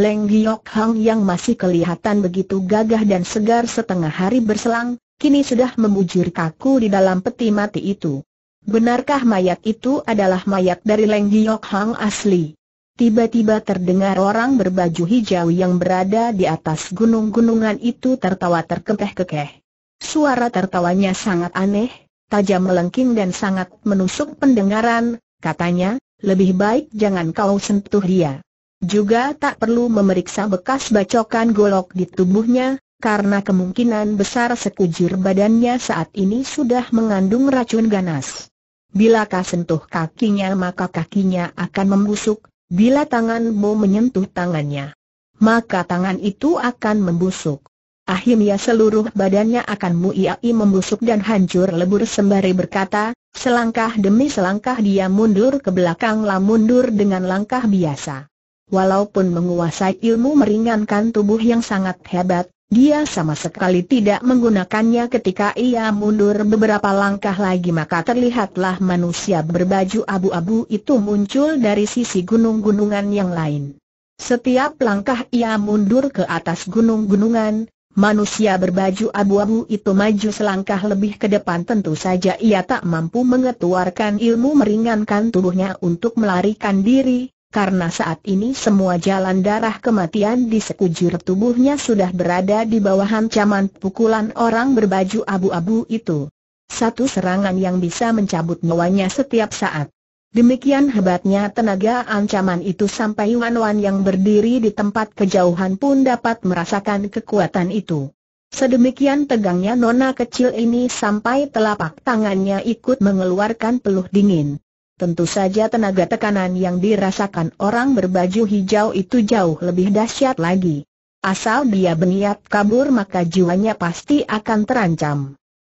Leng Giok Hang yang masih kelihatan begitu gagah dan segar setengah hari berselang, kini sudah membujur kaku di dalam peti mati itu. Benarkah mayat itu adalah mayat dari Leng Giok Hang asli? Tiba-tiba terdengar orang berbaju hijau yang berada di atas gunung-gunungan itu tertawa terkekeh-kekeh. Suara tertawanya sangat aneh, tajam melengking dan sangat menusuk pendengaran, katanya, lebih baik jangan kau sentuh dia. Juga tak perlu memeriksa bekas bacokan golok di tubuhnya, karena kemungkinan besar sekujur badannya saat ini sudah mengandung racun ganas. Bila kau sentuh kakinya maka kakinya akan membusuk, Bila tanganmu menyentuh tangannya, maka tangan itu akan membusuk. Ahimya seluruh badannya akan muiai membusuk dan hancur lebur sembari berkata, selangkah demi selangkah dia mundur ke belakang lah mundur dengan langkah biasa. Walaupun menguasai ilmu meringankan tubuh yang sangat hebat, dia sama sekali tidak menggunakannya ketika ia mundur beberapa langkah lagi maka terlihatlah manusia berbaju abu-abu itu muncul dari sisi gunung-gunungan yang lain. Setiap langkah ia mundur ke atas gunung-gunungan, manusia berbaju abu-abu itu maju selangkah lebih ke depan tentu saja ia tak mampu mengetuarkan ilmu meringankan tubuhnya untuk melarikan diri, karena saat ini semua jalan darah kematian di sekujur tubuhnya sudah berada di bawah ancaman pukulan orang berbaju abu-abu itu. Satu serangan yang bisa mencabut nyawanya setiap saat. Demikian hebatnya tenaga ancaman itu sampai Wan-Wan yang berdiri di tempat kejauhan pun dapat merasakan kekuatan itu. Sedemikian tegangnya nona kecil ini sampai telapak tangannya ikut mengeluarkan peluh dingin. Tentu saja tenaga tekanan yang dirasakan orang berbaju hijau itu jauh lebih dahsyat lagi. Asal dia berniat kabur maka jiwanya pasti akan terancam.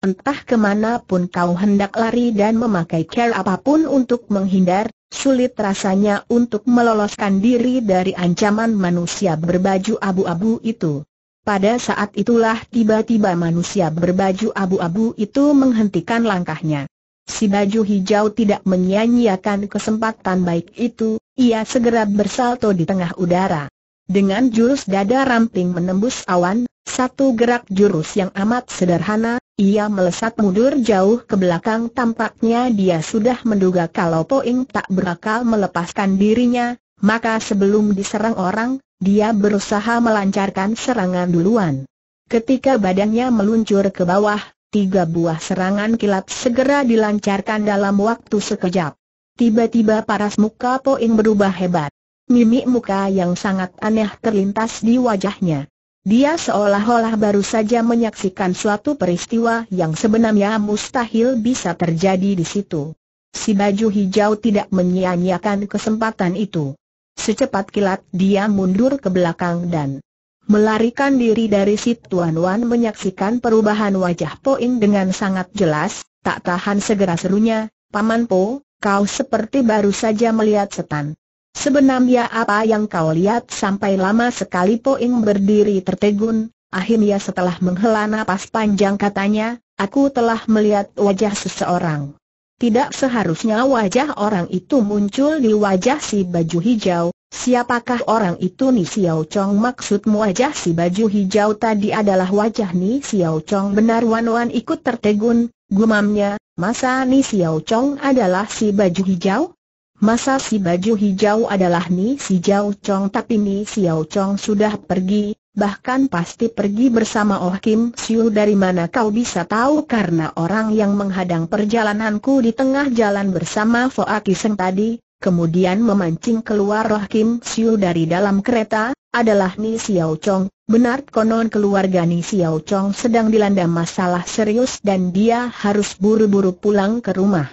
Entah kemana pun kau hendak lari dan memakai care apapun untuk menghindar, sulit rasanya untuk meloloskan diri dari ancaman manusia berbaju abu-abu itu. Pada saat itulah tiba-tiba manusia berbaju abu-abu itu menghentikan langkahnya si baju hijau tidak menyia-nyiakan kesempatan baik itu, ia segera bersalto di tengah udara. Dengan jurus dada ramping menembus awan, satu gerak jurus yang amat sederhana, ia melesat mundur jauh ke belakang tampaknya dia sudah menduga kalau Poing tak berakal melepaskan dirinya, maka sebelum diserang orang, dia berusaha melancarkan serangan duluan. Ketika badannya meluncur ke bawah, tiga buah serangan kilat segera dilancarkan dalam waktu sekejap. Tiba-tiba paras muka Poing berubah hebat. Mimik muka yang sangat aneh terlintas di wajahnya. Dia seolah-olah baru saja menyaksikan suatu peristiwa yang sebenarnya mustahil bisa terjadi di situ. Si baju hijau tidak menyia-nyiakan kesempatan itu. Secepat kilat dia mundur ke belakang dan melarikan diri dari situan Wan menyaksikan perubahan wajah Poin dengan sangat jelas, tak tahan segera serunya, Paman Po, kau seperti baru saja melihat setan. Sebenarnya apa yang kau lihat sampai lama sekali Poin berdiri tertegun, akhirnya setelah menghela napas panjang katanya, aku telah melihat wajah seseorang. Tidak seharusnya wajah orang itu muncul di wajah si baju hijau, Siapakah orang itu Ni Xiao Chong maksudmu wajah si baju hijau tadi adalah wajah Ni Xiao Chong benar Wan Wan ikut tertegun, gumamnya, masa Ni Xiao Chong adalah si baju hijau? Masa si baju hijau adalah Ni Xiao Chong tapi Ni Xiao Chong sudah pergi, bahkan pasti pergi bersama Oh Kim Siu dari mana kau bisa tahu karena orang yang menghadang perjalananku di tengah jalan bersama Foa Kiseng tadi, kemudian memancing keluar roh Kim Siu dari dalam kereta, adalah Ni Xiao Chong. Benar konon keluarga Ni Xiao Chong sedang dilanda masalah serius dan dia harus buru-buru pulang ke rumah.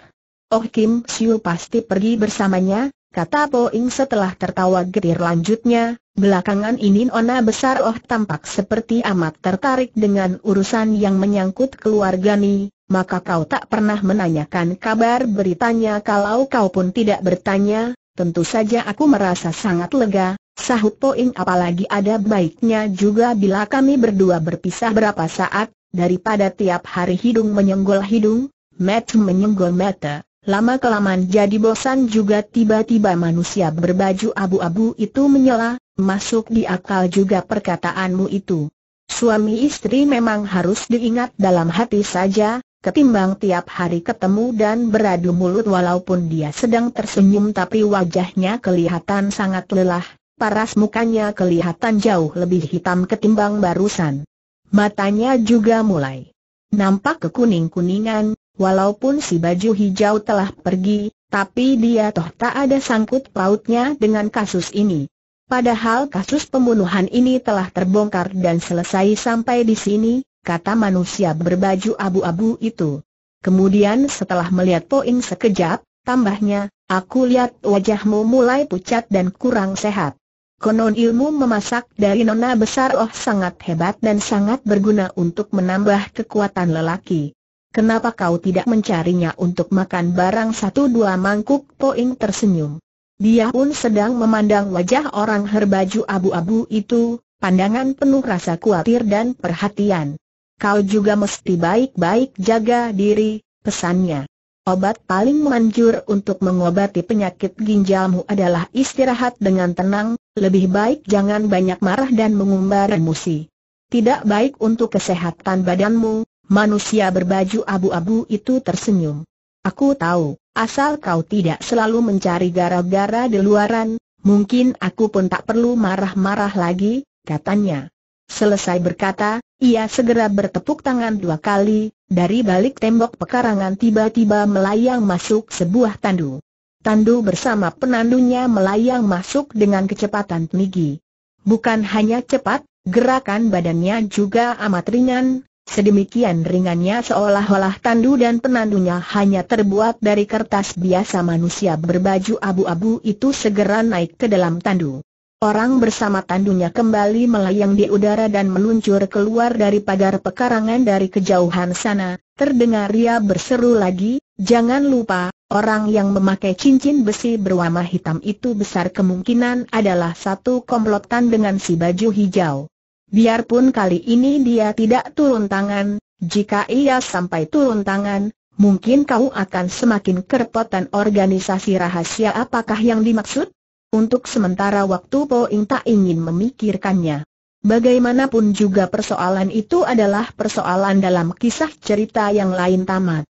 Oh Kim Siu pasti pergi bersamanya, kata Po Ing setelah tertawa getir lanjutnya, belakangan ini Ona Besar Oh tampak seperti amat tertarik dengan urusan yang menyangkut keluarga Ni, maka kau tak pernah menanyakan kabar beritanya kalau kau pun tidak bertanya, tentu saja aku merasa sangat lega, sahut Poing apalagi ada baiknya juga bila kami berdua berpisah berapa saat, daripada tiap hari hidung menyenggol hidung, mata menyenggol mata. Lama-kelamaan jadi bosan juga tiba-tiba manusia berbaju abu-abu itu menyela, masuk di akal juga perkataanmu itu. Suami istri memang harus diingat dalam hati saja, ketimbang tiap hari ketemu dan beradu mulut walaupun dia sedang tersenyum tapi wajahnya kelihatan sangat lelah, paras mukanya kelihatan jauh lebih hitam ketimbang barusan. Matanya juga mulai nampak kekuning-kuningan, walaupun si baju hijau telah pergi, tapi dia toh tak ada sangkut pautnya dengan kasus ini. Padahal kasus pembunuhan ini telah terbongkar dan selesai sampai di sini, kata manusia berbaju abu-abu itu. Kemudian setelah melihat Poing sekejap, tambahnya, aku lihat wajahmu mulai pucat dan kurang sehat. Konon ilmu memasak dari nona besar oh sangat hebat dan sangat berguna untuk menambah kekuatan lelaki. Kenapa kau tidak mencarinya untuk makan barang satu dua mangkuk? Poing tersenyum. Dia pun sedang memandang wajah orang herbaju abu-abu itu, pandangan penuh rasa khawatir dan perhatian. Kau juga mesti baik-baik jaga diri, pesannya. Obat paling manjur untuk mengobati penyakit ginjalmu adalah istirahat dengan tenang, lebih baik jangan banyak marah dan mengumbar emosi. Tidak baik untuk kesehatan badanmu, manusia berbaju abu-abu itu tersenyum. Aku tahu, asal kau tidak selalu mencari gara-gara di luaran, mungkin aku pun tak perlu marah-marah lagi, katanya. Selesai berkata, ia segera bertepuk tangan dua kali, dari balik tembok pekarangan tiba-tiba melayang masuk sebuah tandu. Tandu bersama penandunya melayang masuk dengan kecepatan tinggi. Bukan hanya cepat, gerakan badannya juga amat ringan, sedemikian ringannya seolah-olah tandu dan penandunya hanya terbuat dari kertas biasa manusia berbaju abu-abu itu segera naik ke dalam tandu. Orang bersama tandunya kembali melayang di udara dan meluncur keluar dari pagar pekarangan dari kejauhan sana. Terdengar ia berseru lagi, jangan lupa, orang yang memakai cincin besi berwarna hitam itu besar kemungkinan adalah satu komplotan dengan si baju hijau. Biarpun kali ini dia tidak turun tangan, jika ia sampai turun tangan, mungkin kau akan semakin kerepotan organisasi rahasia apakah yang dimaksud? Untuk sementara waktu Po tak ingin memikirkannya. Bagaimanapun juga persoalan itu adalah persoalan dalam kisah cerita yang lain tamat.